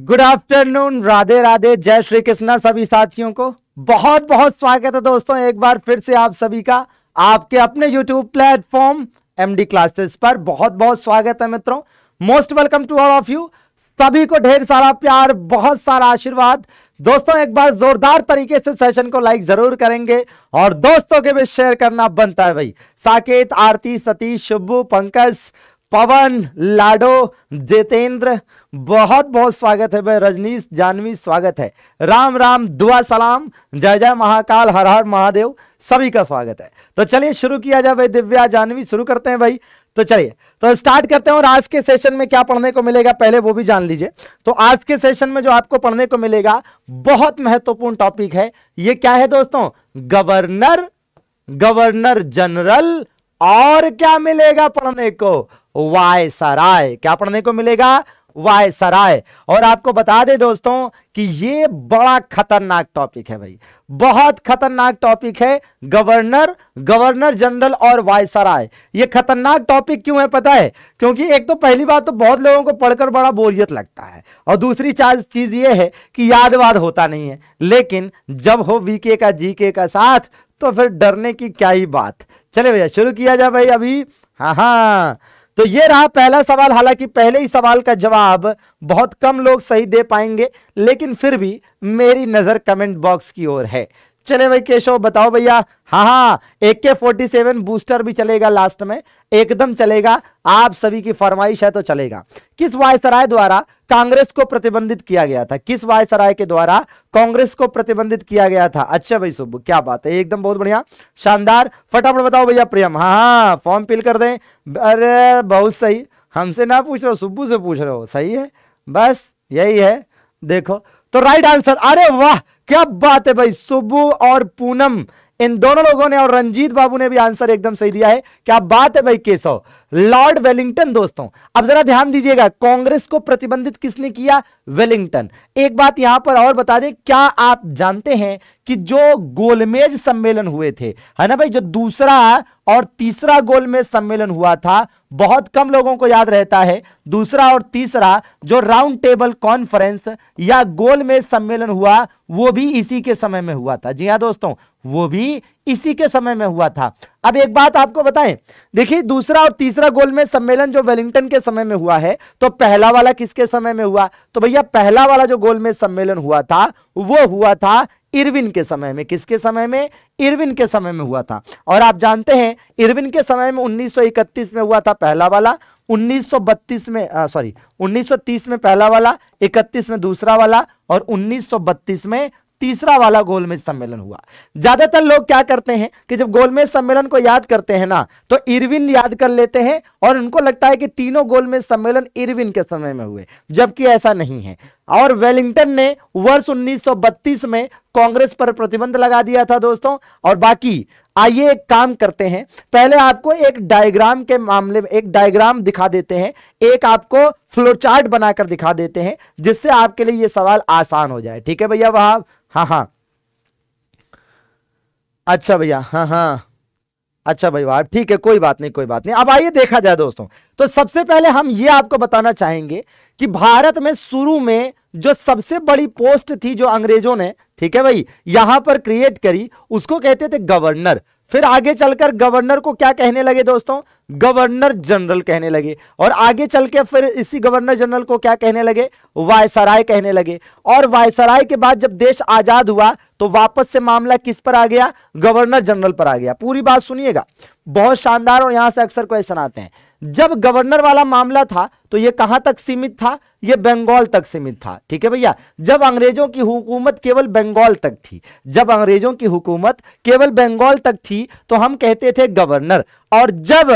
Good afternoon Radhe Radhe जय श्री कृष्णा सभी साथियों को बहुत बहुत स्वागत है दोस्तों एक बार फिर से आप सभी का आपके अपने यूट्यूब प्लेटफॉर्म एमडी क्लासेस पर बहुत बहुत स्वागत है मित्रों most welcome to all of you सभी को ढेर सारा प्यार बहुत सारा आशीर्वाद दोस्तों एक बार जोरदार तरीके से सेशन को लाइक जरूर करेंगे और दोस्तों के भी शेयर करना बनता है भाई साकेत आरती सतीश शुभ पंकज पवन लाडो जितेंद्र बहुत बहुत स्वागत है भाई रजनीश जानवी स्वागत है राम राम दुआ सलाम जय जय महाकाल हर हर महादेव सभी का स्वागत है तो चलिए शुरू किया जाए भाई दिव्या जानवी शुरू करते हैं भाई तो चलिए तो स्टार्ट करते हैं और आज के सेशन में क्या पढ़ने को मिलेगा पहले वो भी जान लीजिए तो आज के सेशन में जो आपको पढ़ने को मिलेगा बहुत महत्वपूर्ण टॉपिक है ये क्या है दोस्तों गवर्नर गवर्नर जनरल और क्या मिलेगा पढ़ने को वाय सराय क्या पढ़ने को मिलेगा वाय सराय और आपको बता दे दोस्तों कि ये बड़ा खतरनाक टॉपिक है भाई बहुत खतरनाक टॉपिक है गवर्नर गवर्नर जनरल और वायसराय ये खतरनाक टॉपिक क्यों है पता है क्योंकि एक तो पहली बात तो बहुत लोगों को पढ़कर बड़ा बोरियत लगता है और दूसरी चीज़ ये है कि यादवाद होता नहीं है लेकिन जब हो वीके का जीके का साथ तो फिर डरने की क्या ही बात चले भैया शुरू किया जाए भाई अभी हाँ हाँ तो ये रहा पहला सवाल हालांकि पहले ही सवाल का जवाब बहुत कम लोग सही दे पाएंगे लेकिन फिर भी मेरी नज़र कमेंट बॉक्स की ओर है चले भाई केशव बताओ भैया हाँ हाँ ए के फोर्टी सेवन बूस्टर भी चलेगा लास्ट में एकदम चलेगा आप सभी की फरमाइश है तो चलेगा किस वायसराय द्वारा कांग्रेस को प्रतिबंधित किया गया था किस वायसराय के द्वारा कांग्रेस को प्रतिबंधित किया गया था अच्छा भाई सुबह क्या बात है एकदम बहुत बढ़िया शानदार फटाफट बताओ भैया प्रियम हाँ हाँ फॉर्म फिल कर दें अरे बहुत सही हमसे ना पूछ रहे हो सुबू से पूछ रहे हो सही है बस यही है देखो तो राइट आंसर अरे वाह क्या बात है भाई सुबु और पूनम इन दोनों लोगों ने और रंजीत बाबू ने भी आंसर एकदम सही दिया है क्या बात है भाई केशव लॉर्ड वेलिंगटन दोस्तों अब जरा ध्यान दीजिएगा कांग्रेस को प्रतिबंधित किसने किया वेलिंगटन एक बात यहां पर और बता दें क्या आप जानते हैं कि जो गोलमेज सम्मेलन हुए थे है ना भाई जो दूसरा और तीसरा गोलमेज सम्मेलन हुआ था बहुत कम लोगों को याद रहता है दूसरा और तीसरा जो राउंड टेबल कॉन्फ्रेंस या गोलमेज सम्मेलन हुआ वो भी इसी के समय में हुआ था जी हाँ दोस्तों वो भी इसी के समय में हुआ था अब एक बात आपको बताएं देखिए दूसरा और तीसरा गोल में सम्मेलन जो वेलिंगटन के समय में हुआ है तो पहला वाला किसके समय में हुआ तो भैया पहला वाला जो गोल में सम्मेलन हुआ था वो हुआ था इरविन के समय में किसके समय में इरविन के समय में हुआ था और आप जानते हैं इरविन के समय में उन्नीस में हुआ था पहला वाला 1932 में सॉरी 1930 में पहला वाला 31 में दूसरा वाला और 1932 में तीसरा वाला गोलमेज सम्मेलन हुआ ज्यादातर लोग क्या करते हैं कि जब गोलमेज सम्मेलन को याद करते हैं ना तो इरविन याद कर लेते हैं और उनको लगता है कि तीनों गोलमेज सम्मेलन इरविन के समय में हुए जबकि ऐसा नहीं है और वेलिंगटन ने वर्ष 1932 में कांग्रेस पर प्रतिबंध लगा दिया था दोस्तों और बाकी आइए एक काम करते हैं पहले आपको एक डायग्राम के मामले में एक डायग्राम दिखा देते हैं एक आपको फ्लोरचार्ट बनाकर दिखा देते हैं जिससे आपके लिए यह सवाल आसान हो जाए ठीक है भैया वहा हाँ हाँ अच्छा भैया हाँ हाँ अच्छा भाई वाह ठीक है कोई बात नहीं कोई बात नहीं अब आइए देखा जाए दोस्तों तो सबसे पहले हम ये आपको बताना चाहेंगे कि भारत में शुरू में जो सबसे बड़ी पोस्ट थी जो अंग्रेजों ने ठीक है भाई यहां पर क्रिएट करी उसको कहते थे गवर्नर फिर आगे चलकर गवर्नर को क्या कहने लगे दोस्तों गवर्नर जनरल कहने लगे और आगे चल के फिर इसी गवर्नर जनरल को क्या कहने लगे वायसराय कहने लगे और वायसराय के बाद जब देश आजाद हुआ तो वापस से मामला किस पर आ गया गवर्नर जनरल पर आ गया पूरी बात सुनिएगा बहुत शानदार और यहां से अक्सर क्वेश्चन आते हैं जब गवर्नर वाला मामला था तो यह कहां तक सीमित था यह बंगाल तक सीमित था ठीक है भैया जब अंग्रेजों की हुकूमत केवल बंगाल तक थी जब अंग्रेजों की हुकूमत केवल बंगाल तक थी तो हम कहते थे गवर्नर और जब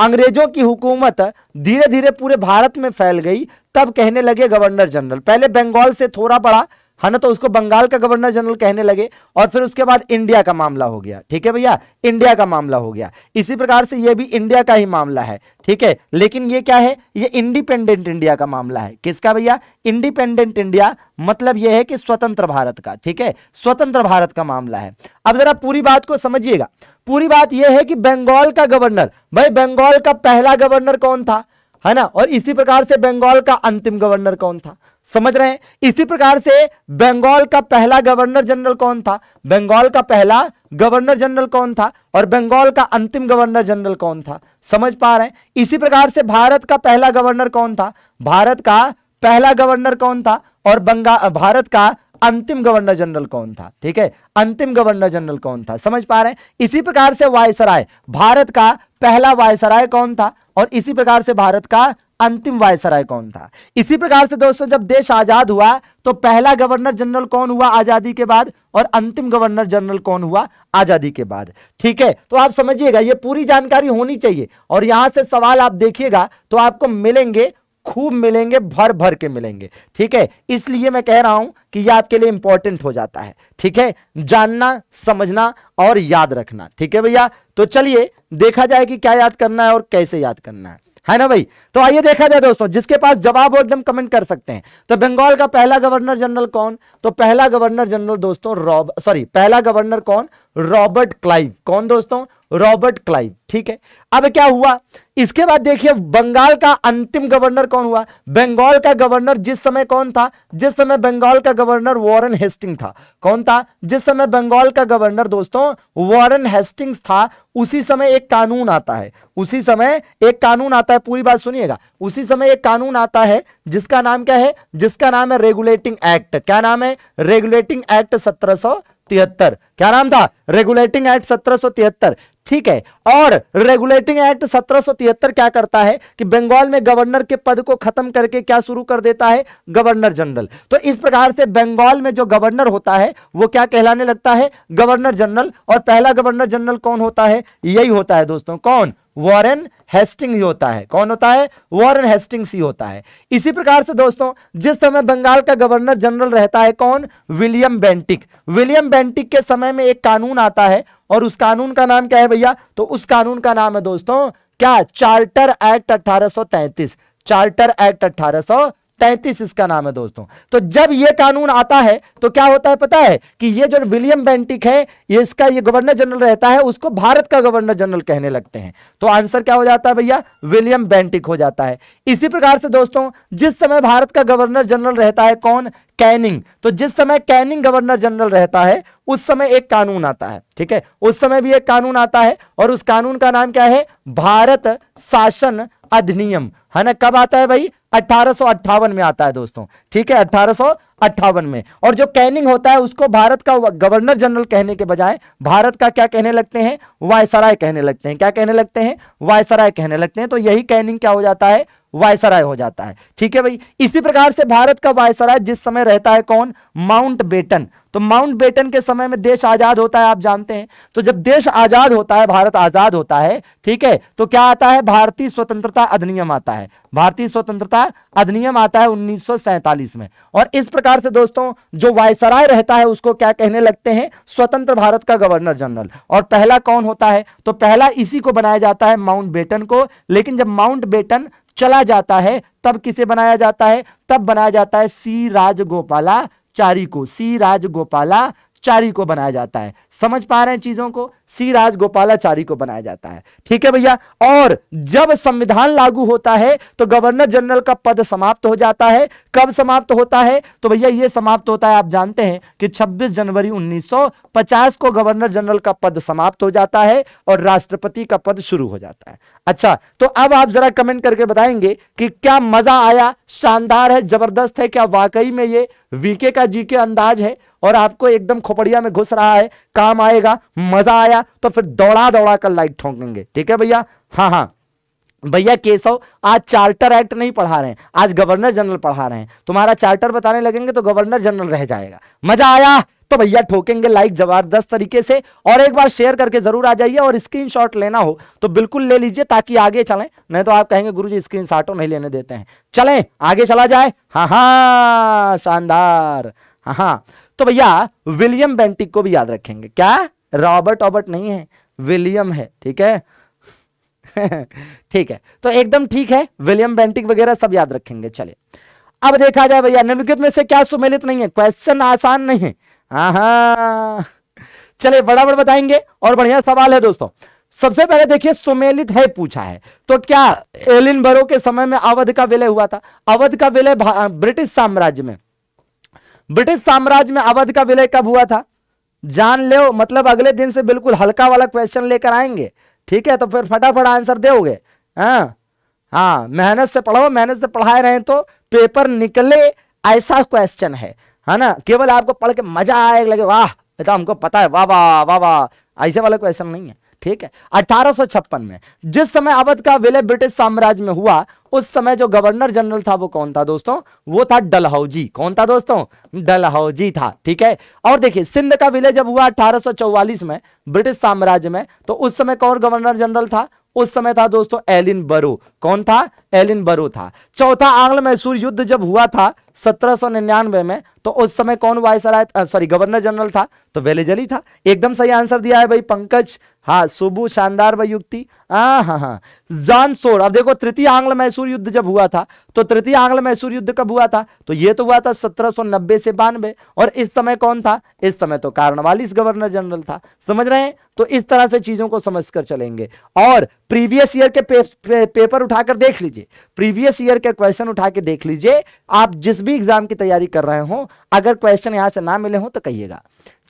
अंग्रेजों की हुकूमत धीरे धीरे पूरे भारत में फैल गई तब कहने लगे गवर्नर जनरल पहले बंगाल से थोड़ा बड़ा है हाँ ना तो उसको बंगाल का गवर्नर जनरल कहने लगे और फिर उसके बाद इंडिया का मामला हो गया ठीक है भैया इंडिया का मामला हो गया इसी प्रकार से यह भी इंडिया का ही मामला है ठीक है लेकिन यह क्या है यह इंडिपेंडेंट इंडिया का मामला है किसका भैया इंडिपेंडेंट इंडिया मतलब यह है कि स्वतंत्र भारत का ठीक है स्वतंत्र भारत का मामला है अब जरा पूरी बात को समझिएगा पूरी बात यह है कि बंगाल का गवर्नर भाई बंगाल का पहला गवर्नर कौन था है ना और इसी प्रकार से बंगाल का अंतिम गवर्नर कौन था समझ रहे हैं इसी प्रकार से बंगाल का पहला गवर्नर जनरल कौन था बंगाल का पहला गवर्नर जनरल कौन था और बंगाल का अंतिम गवर्नर जनरल कौन था समझ पा रहे हैं इसी प्रकार से भारत का पहला गवर्नर कौन था भारत का पहला गवर्नर कौन था और बंगाल भारत का अंतिम गवर्नर जनरल कौन था ठीक है अंतिम गवर्नर जनरल कौन था समझ पा रहे हैं इसी प्रकार से वायसराय भारत का पहला वायसराय कौन था और इसी प्रकार से भारत का अंतिम वायसराय कौन था इसी प्रकार से दोस्तों जब देश आजाद हुआ तो पहला गवर्नर जनरल कौन हुआ आजादी के बाद और अंतिम गवर्नर जनरल कौन हुआ आजादी के बाद ठीक है तो आप समझिएगा ये पूरी जानकारी होनी चाहिए और यहां से सवाल आप देखिएगा तो आपको मिलेंगे खूब मिलेंगे भर भर के मिलेंगे ठीक है इसलिए मैं कह रहा हूं कि यह आपके लिए इंपॉर्टेंट हो जाता है ठीक है जानना समझना और याद रखना ठीक है भैया तो चलिए देखा जाए कि क्या याद करना है और कैसे याद करना है है ना भाई तो आइए देखा जाए दोस्तों जिसके पास जवाब हो एकदम कमेंट कर सकते हैं तो बंगाल का पहला गवर्नर जनरल कौन तो पहला गवर्नर जनरल दोस्तों रॉब सॉरी पहला गवर्नर कौन रॉबर्ट क्लाइव कौन दोस्तों रॉबर्ट क्लाइव ठीक है अब क्या हुआ इसके बाद देखिए बंगाल का अंतिम गवर्नर कौन हुआ बंगाल का गवर्नर जिस समय कौन था जिस समय बंगाल का गवर्नर वॉरेन हेस्टिंग था कौन था जिस समय बंगाल का गवर्नर दोस्तों वॉरेन हेस्टिंग्स था उसी समय एक कानून आता है उसी समय एक कानून आता है पूरी बात सुनिएगा उसी समय एक कानून आता है जिसका नाम क्या है जिसका नाम है रेगुलेटिंग एक्ट क्या नाम है रेगुलेटिंग एक्ट सत्रह तिहत्तर क्या नाम था रेगुलेटिंग एक्ट सत्रह ठीक है और रेगुलेटिंग एक्ट सत्रह क्या करता है कि बंगाल में गवर्नर के पद को खत्म करके क्या शुरू कर देता है गवर्नर जनरल तो इस प्रकार से बंगाल में जो गवर्नर होता है वो क्या कहलाने लगता है गवर्नर जनरल और पहला गवर्नर जनरल कौन होता है यही होता है दोस्तों कौन वॉरेन हेस्टिंग ही होता है कौन होता है वॉरन हेस्टिंग्स ही होता है इसी प्रकार से दोस्तों जिस समय बंगाल का गवर्नर जनरल रहता है कौन विलियम बेंटिक विलियम बेंटिक के समय में एक कानून आता है और उस कानून का नाम क्या है भैया तो उस कानून का नाम है दोस्तों क्या चार्टर एक्ट 1833 चार्टर एक्ट 1833 तैतीस इसका नाम है दोस्तों तो जब ये कानून आता है तो क्या होता है पता है कि ये जो विलियम बेंटिक है ये इसका ये गवर्नर जनरल रहता है उसको भारत का गवर्नर जनरल कहने लगते हैं तो आंसर क्या हो जाता है भैया विलियम बेंटिक हो जाता है इसी प्रकार से दोस्तों जिस समय भारत का गवर्नर जनरल रहता है कौन कैनिंग तो जिस समय कैनिंग गवर्नर जनरल रहता है उस समय एक कानून आता है ठीक है उस समय भी एक कानून आता है और उस कानून का नाम क्या है भारत शासन अधिनियम है ना कब आता है भाई अठारह में आता है दोस्तों ठीक है अठारह में और जो कैनिंग होता है उसको भारत का गवर्नर जनरल कहने के बजाय भारत का क्या कहने लगते हैं वायसराय कहने लगते हैं क्या कहने लगते हैं वायसराय कहने लगते हैं तो यही कैनिंग क्या हो जाता है वायसराय हो जाता है ठीक है भाई इसी प्रकार से भारत का वायसराय जिस समय रहता है कौन माउंट बेटन तो माउंट बेटन के समय में देश आजाद होता है आप जानते हैं तो जब देश आजाद होता है भारत आजाद होता है ठीक है तो क्या आता है भारतीय स्वतंत्रता अधिनियम आता है भारतीय स्वतंत्रता अधिनियम आता है उन्नीस में और इस प्रकार से दोस्तों जो वायसराय रहता है उसको क्या कहने लगते हैं स्वतंत्र भारत का गवर्नर जनरल और पहला कौन होता है तो पहला इसी को बनाया जाता है माउंट बेटन को लेकिन जब माउंट बेटन चला जाता है तब किसे बनाया जाता है तब बनाया जाता है सी राजगोपाला चारी को सी राजगोपाला चारी को बनाया जाता है समझ पा रहे हैं चीजों को सी राजगोपालाचारी को बनाया जाता है ठीक है भैया और जब संविधान लागू होता है तो गवर्नर जनरल का पद समाप्त हो जाता है कब समाप्त होता है तो भैया ये समाप्त होता है आप जानते हैं कि 26 जनवरी 1950 को गवर्नर जनरल का पद समाप्त हो जाता है और राष्ट्रपति का पद शुरू हो जाता है अच्छा तो अब आप जरा कमेंट करके बताएंगे कि क्या मजा आया शानदार है जबरदस्त है क्या वाकई में ये वीके का जी के अंदाज है और आपको एकदम खोपड़िया में घुस रहा है काम आएगा मजा आया तो फिर दौड़ा दौड़ा कर लाइट ठोंकेंगे ठीक है भैया हाँ हाँ भैया केशव आज चार्टर एक्ट नहीं पढ़ा रहे हैं आज गवर्नर जनरल पढ़ा रहे हैं तुम्हारा चार्टर बताने लगेंगे तो गवर्नर जनरल रह जाएगा मजा आया तो भैया ठोकेंगे लाइक जबरदस्त तरीके से और एक बार शेयर करके जरूर आ जाइए और स्क्रीनशॉट लेना हो तो बिल्कुल ले लीजिए ताकि आगे चले नहीं तो आप कहेंगे गुरु जी स्क्रीन नहीं लेने देते हैं चले आगे चला जाए हाँ हाँ शानदार हाँ हाँ तो भैया विलियम बेंटिक को भी याद रखेंगे क्या रॉबर्ट ऑबर्ट नहीं है विलियम है ठीक है ठीक है तो एकदम ठीक है विलियम बेंटिक वगैरह सब याद रखेंगे चलिए अब देखा जाए भैया निम्नलिखित में से क्या सुमेलित नहीं है क्वेश्चन आसान नहीं है हाँ बड़ा बड़ बताएंगे और बढ़िया सवाल है दोस्तों सबसे पहले देखिए सुमेलित है पूछा है तो क्या एलिन भरो के समय में अवध का विलय हुआ था अवध का विलय ब्रिटिश साम्राज्य में ब्रिटिश साम्राज्य में अवध का विलय कब हुआ था जान लो मतलब अगले दिन से बिल्कुल हल्का वाला क्वेश्चन लेकर आएंगे ठीक है तो फिर फटाफट आंसर दोगे हाँ हाँ मेहनत से पढ़ो मेहनत से पढ़ाए रहे तो पेपर निकले ऐसा क्वेश्चन है है हाँ ना केवल आपको पढ़ के मजा आए लगे वाह तो हमको पता है वाह वाह वाह वाह ऐसे वाला क्वेश्चन नहीं है ठीक है अठारह में जिस समय अवध का विलय ब्रिटिश साम्राज्य में हुआ उस समय जो गवर्नर जनरल था वो कौन था दोस्तों वो था डलहौजी कौन था दोस्तों डलहौजी था ठीक है और देखिए सिंध का विलय जब हुआ 1844 में ब्रिटिश साम्राज्य में तो उस समय कौन गवर्नर जनरल था उस समय था दोस्तों एलिन बरो कौन था एलिन बरो था चौथा आंग्ल मैसूर युद्ध जब हुआ था 1799 में तो उस समय कौन वायसराय सॉरी गवर्नर जनरल था तो वेलेजली था एकदम सही आंसर दिया है भाई पंकज हाँ सुबु शानदार भाई युक्ति हाँ हाँ हाँ जान सोर अब देखो तृतीय आंग्ल मैसूर युद्ध जब हुआ था तो तृतीय आंग्ल मैसूर युद्ध कब हुआ था तो ये तो हुआ था 1790 से बानवे और इस समय कौन था इस समय तो कार्नवालिस गवर्नर जनरल था समझ रहे हैं तो इस तरह से चीजों को समझकर चलेंगे और प्रीवियस ईयर के पे, पे, पेपर उठाकर देख लीजिए प्रीवियस ईयर के क्वेश्चन उठा के देख लीजिए आप जिस भी एग्जाम की तैयारी कर रहे हो अगर क्वेश्चन यहां से ना मिले हो तो कहिएगा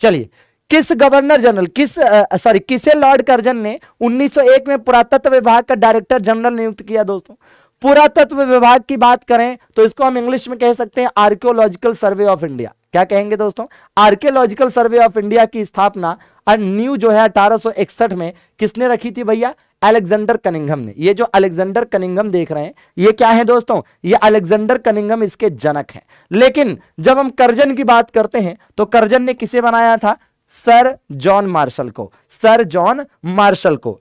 चलिए किस गवर्नर जनरल किस सॉरी किसे लॉर्ड कर्जन ने 1901 में पुरातत्व विभाग का डायरेक्टर जनरल नियुक्त किया दोस्तों पुरातत्व विभाग की बात करें तो इसको हम इंग्लिश में कह सकते हैं आर्कियोलॉजिकल सर्वे ऑफ इंडिया क्या कहेंगे दोस्तों आर्कियोलॉजिकल सर्वे ऑफ इंडिया की स्थापना और न्यू जो है अठारह में किसने रखी थी भैया अलेक्जेंडर कनिंगम ने ये जो अलेक्जेंडर कनिंगम देख रहे हैं ये क्या है दोस्तों ये अलेक्जेंडर कनिंगम इसके जनक हैं लेकिन जब हम करजन की बात करते हैं तो करजन ने किसे बनाया था सर जॉन मार्शल को सर जॉन मार्शल को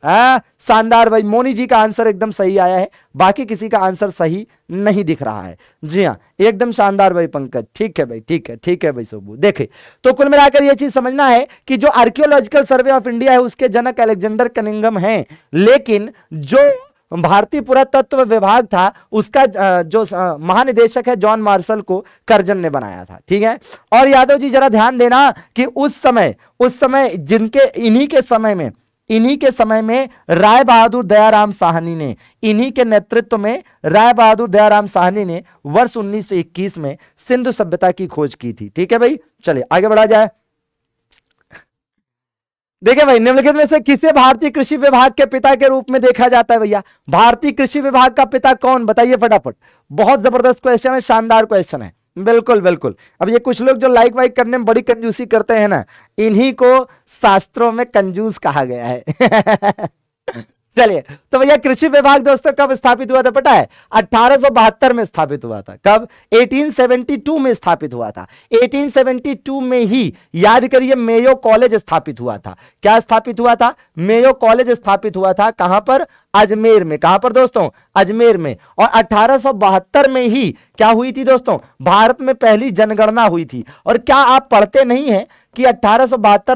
शानदार भाई मोनी जी का आंसर एकदम सही आया है बाकी किसी का आंसर सही नहीं दिख रहा है जी हाँ एकदम शानदार भाई पंकज ठीक है भाई ठीक है ठीक है भाई सोबू देखे तो कुल मिलाकर यह चीज समझना है कि जो आर्कियोलॉजिकल सर्वे ऑफ इंडिया है उसके जनक एलेक्जेंडर कनिंगम है लेकिन जो भारतीय पुरातत्व विभाग था उसका जो महानिदेशक है जॉन मार्शल को करजन ने बनाया था ठीक है और यादव जी जरा ध्यान देना कि उस समय उस समय जिनके इन्हीं के समय में इन्हीं के समय में राय बहादुर दयाराम साहनी ने इन्हीं के नेतृत्व में राय बहादुर दयाराम साहनी ने वर्ष 1921 में सिंधु सभ्यता की खोज की थी ठीक है भाई चलिए आगे बढ़ा जाए देखिए भाई निम्नलिखित में से किसे भारतीय कृषि विभाग के पिता के रूप में देखा जाता है भैया भारतीय कृषि विभाग का पिता कौन बताइए फटाफट बहुत जबरदस्त क्वेश्चन है शानदार क्वेश्चन है बिल्कुल बिल्कुल अब ये कुछ लोग जो लाइक वाइक करने में बड़ी कंजूसी करते हैं ना इन्हीं को शास्त्रों में कंजूस कहा गया है चलिए तो भैया कृषि विभाग दोस्तों कब स्थापित हुआ था पता है अठारह में स्थापित हुआ था कब 1872 में स्थापित हुआ था 1872 में ही याद करिए मेयो कॉलेज स्थापित हुआ था क्या स्थापित हुआ था मेयो कॉलेज स्थापित हुआ था कहां पर अजमेर में कहां पर दोस्तों अजमेर में और अठारह में ही क्या हुई थी दोस्तों भारत में पहली जनगणना हुई थी और क्या आप पढ़ते नहीं हैं कि अठारह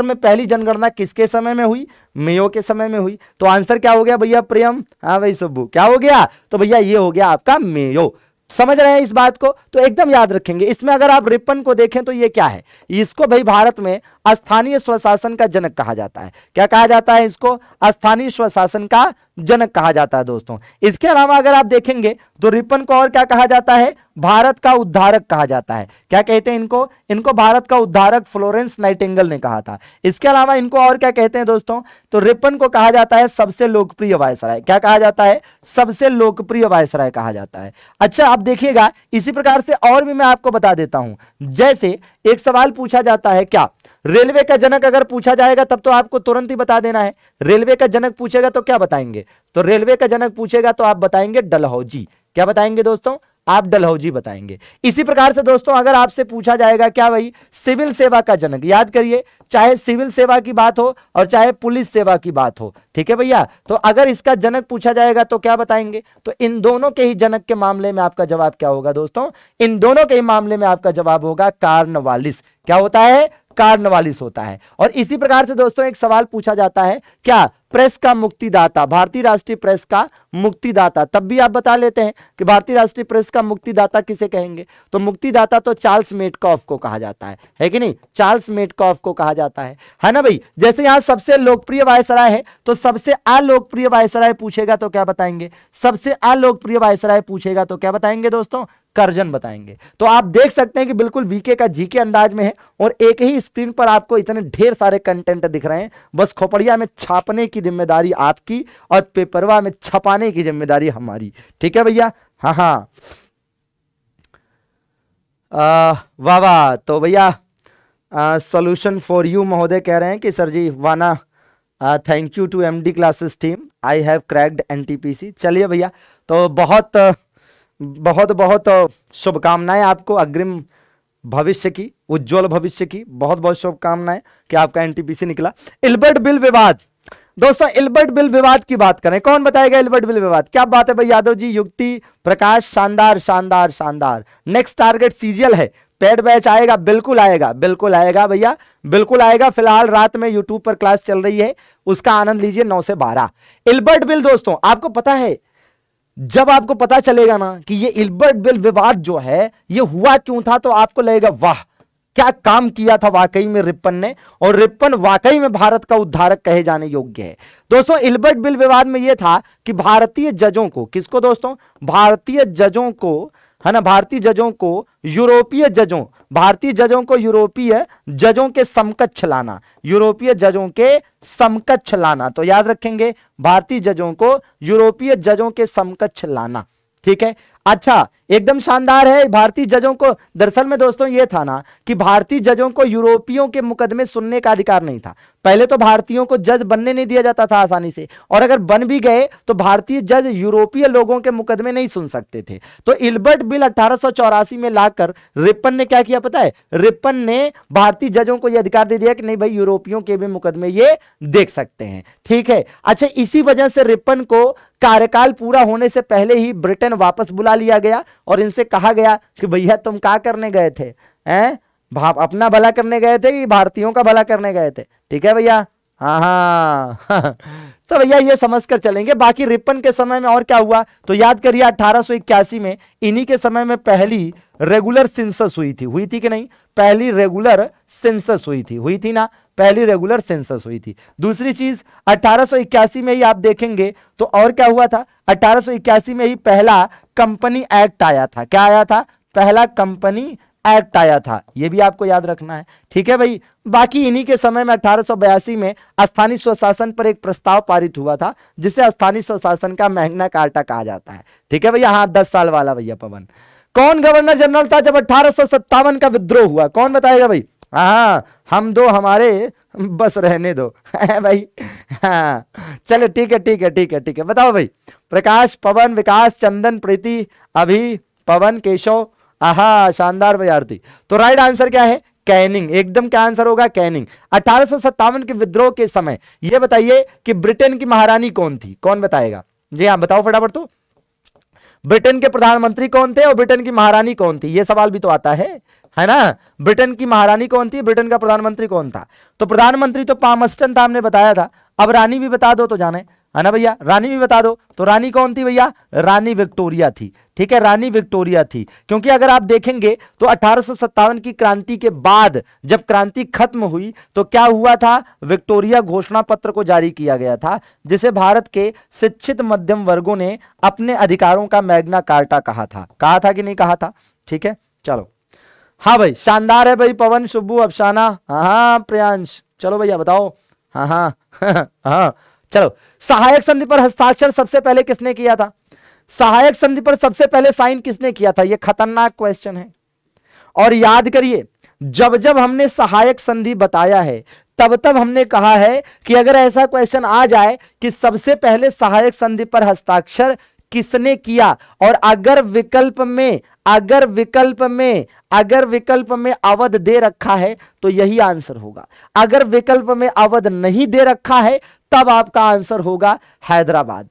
में पहली जनगणना किसके समय में हुई मेयो के समय में हुई तो आंसर क्या हो गया भैया प्रियम हाँ भाई सब्बू क्या हो गया तो भैया ये हो गया आपका मेयो समझ रहे हैं इस बात को तो एकदम याद रखेंगे इसमें अगर आप रिपन को देखें तो ये क्या है इसको भाई भारत में स्थानीय स्वशासन का जनक कहा जाता है क्या कहा जाता है इसको स्थानीय स्वशासन का जनक कहा जाता है दोस्तों इसके अलावा अगर आप देखेंगे तो रिपन को और क्या कहा जाता है भारत का उद्धारक कहा जाता है क्या कहते हैं इनको इनको भारत का उद्धारक फ्लोरेंस नाइटेंगल ने कहा था इसके अलावा इनको और क्या कहते हैं दोस्तों तो रिपन को कहा जाता है सबसे लोकप्रिय वायसराय क्या कहा जाता है सबसे लोकप्रिय वायसराय कहा जाता है अच्छा आप देखिएगा इसी प्रकार से और भी मैं आपको बता देता हूं जैसे एक सवाल पूछा जाता है क्या रेलवे का जनक अगर पूछा जाएगा तब तो आपको तुरंत ही बता देना है रेलवे का जनक पूछेगा तो क्या बताएंगे तो रेलवे का जनक पूछेगा तो आप बताएंगे डलहौजी क्या बताएंगे दोस्तों आप डलहौजी बताएंगे इसी प्रकार से दोस्तों अगर आपसे पूछा जाएगा क्या भाई सिविल सेवा का जनक याद करिए चाहे सिविल सेवा की बात हो और चाहे पुलिस सेवा की बात हो ठीक है भैया तो अगर इसका जनक पूछा जाएगा तो क्या बताएंगे तो इन दोनों के ही जनक के मामले में आपका जवाब क्या होगा दोस्तों इन दोनों के ही मामले में आपका जवाब होगा कार्नवालिस क्या होता है कार्डनवालिस होता है और इसी प्रकार से दोस्तों एक सवाल पूछा जाता है क्या प्रेस का मुक्तिदाता भारतीय राष्ट्रीय प्रेस का मुक्तिदाता तब भी आप बता लेते हैं कि भारतीय राष्ट्रीय प्रेस का मुक्तिदाता किसे कहेंगे तो मुक्तिदाता तो चार्ल्स मेटकॉफ को कहा जाता है है कि नहीं चार्ल्स मेटकॉफ को कहा जाता है है ना भाई जैसे यहां सबसे लोकप्रिय वायसराय है तो सबसे अलोकप्रिय वायसराय पूछेगा तो क्या बताएंगे सबसे अलोकप्रिय वायसराय पूछेगा तो क्या बताएंगे दोस्तों कर्जन बताएंगे तो आप देख सकते हैं कि बिल्कुल वीके का जीके अंदाज में है और एक ही स्क्रीन पर आपको इतने ढेर सारे कंटेंट दिख रहे हैं बस खोपड़िया में छापने की जिम्मेदारी आपकी और पेपरवा में छपाने की जिम्मेदारी हमारी ठीक है भैया हाँ हाँ वाह वाह तो भैया सोल्यूशन फॉर यू महोदय कह रहे हैं कि sir ji wanna thank you to M classes team I have cracked an चलिए भैया तो बहुत बहुत बहुत शुभकामनाएं आपको अग्रिम भविष्य की उज्जवल भविष्य की बहुत बहुत शुभकामनाएं कि आपका एनटीपीसी निकला इल्बर्ट बिल विवाद दोस्तों इल्बर्ट बिल विवाद की बात करें कौन बताएगा इल्बर्ट बिल विवाद क्या बात है भाई यादव जी युक्ति प्रकाश शानदार शानदार शानदार नेक्स्ट टारगेट सीजियल है पेड बैच आएगा बिल्कुल आएगा बिल्कुल आएगा भैया बिल्कुल आएगा फिलहाल रात में यूट्यूब पर क्लास चल रही है उसका आनंद लीजिए नौ से बारह इल्बर्ट बिल दोस्तों आपको पता है जब आपको पता चलेगा ना कि ये इल्बर्ट बिल विवाद जो है ये हुआ क्यों था तो आपको लगेगा वाह क्या काम किया था वाकई में रिपन ने और रिपन वाकई में भारत का उद्धारक कहे जाने योग्य है दोस्तों इल्बर्ट बिल विवाद में यह था कि भारतीय जजों को किसको दोस्तों भारतीय जजों को है ना भारतीय जजों को यूरोपीय जजों भारतीय जजों को यूरोपीय जजों के समकक्ष लाना यूरोपीय जजों के समकक्ष लाना तो याद रखेंगे भारतीय जजों को यूरोपीय जजों के समकक्ष लाना ठीक है अच्छा एकदम शानदार है भारतीय जजों को दरअसल में दोस्तों ये था ना कि भारतीय जजों को यूरोपियों के मुकदमे सुनने का अधिकार नहीं था पहले तो भारतीयों को जज बनने नहीं दिया जाता था आसानी से और अगर बन भी गए तो भारतीय जज यूरोपीय लोगों के मुकदमे नहीं सुन सकते थे तो इल्बर्ट बिल अट्ठारह में लाकर रिपन ने क्या किया पता है रिपन ने भारतीय जजों को यह अधिकार दे दिया कि नहीं भाई यूरोपियों के भी मुकदमे ये देख सकते हैं ठीक है अच्छा इसी वजह से रिपन को कार्यकाल पूरा होने से पहले ही ब्रिटेन वापस बुला लिया गया और इनसे कहा गया कि भैया तुम क्या करने गए थे हैं भाप अपना भला करने गए थे कि भारतीयों का भला करने गए थे ठीक है भैया हाँ, हाँ। तो भैया ये समझ कर चलेंगे बाकी रिपन के समय में और क्या हुआ तो याद करिए अठारह में इन्हीं के समय में पहली रेगुलर सेंसस हुई थी हुई थी कि नहीं पहली रेगुलर सेंसस हुई थी हुई थी ना पहली रेगुलर सेंसस हुई थी दूसरी चीज इक्यासी में ही आप देखेंगे तो और क्या हुआ था इक्यासी में ही पहला कंपनी एक्ट आया था क्या आया था पहला कंपनी एक्ट आया था यह भी आपको याद रखना है ठीक है भाई बाकी इन्हीं के समय में अठारह में स्थानीय स्वशासन पर एक प्रस्ताव पारित हुआ था जिसे स्थानीय स्वशासन का महंगना कार्टा कहा जाता है ठीक है भैया हाँ दस साल वाला भैया पवन कौन गवर्नर जनरल था जब अठारह का विद्रोह हुआ कौन बताएगा भाई हाँ हम दो हमारे बस रहने दो भाई हाँ चलो ठीक है ठीक है ठीक है ठीक है बताओ भाई प्रकाश पवन विकास चंदन प्रीति अभी पवन केशव आहा शानदार बजारती तो राइट आंसर क्या है कैनिंग एकदम क्या आंसर होगा कैनिंग अठारह के विद्रोह के समय यह बताइए कि ब्रिटेन की महारानी कौन थी कौन बताएगा जी हाँ बताओ फटाफट तो ब्रिटेन के प्रधानमंत्री कौन थे और ब्रिटेन की महारानी कौन थी यह सवाल भी तो आता है है ना ब्रिटेन की महारानी कौन थी ब्रिटेन का प्रधानमंत्री कौन था तो प्रधानमंत्री तो पामस्टन था हमने बताया था अब रानी भी बता दो तो जाने है हाँ ना भैया रानी भी बता दो तो रानी कौन थी भैया रानी विक्टोरिया थी ठीक है रानी विक्टोरिया थी क्योंकि अगर आप देखेंगे तो अठारह की क्रांति के बाद जब क्रांति खत्म हुई तो क्या हुआ था विक्टोरिया घोषणा पत्र को जारी किया गया था जिसे भारत के शिक्षित मध्यम वर्गों ने अपने अधिकारों का मैग्ना कार्टा कहा था कहा था कि नहीं कहा था ठीक है चलो हाँ भाई शानदार है भाई पवन शुभू अफसाना हाँ, हाँ प्रियांश चलो भैया बताओ हाँ हाँ हाँ चलो सहायक संधि पर हस्ताक्षर सबसे पहले किसने किया था सहायक संधि पर सबसे पहले साइन किसने किया था यह खतरनाक क्वेश्चन है और याद करिए जब जब हमने सहायक संधि बताया है तब तब हमने कहा है कि अगर ऐसा क्वेश्चन आ जाए कि सबसे पहले सहायक संधि पर हस्ताक्षर किसने किया और अगर विकल्प में अगर विकल्प में अगर विकल्प में अवध दे रखा है तो यही आंसर होगा अगर विकल्प में अवध नहीं दे रखा है तब आपका आंसर होगा हैदराबाद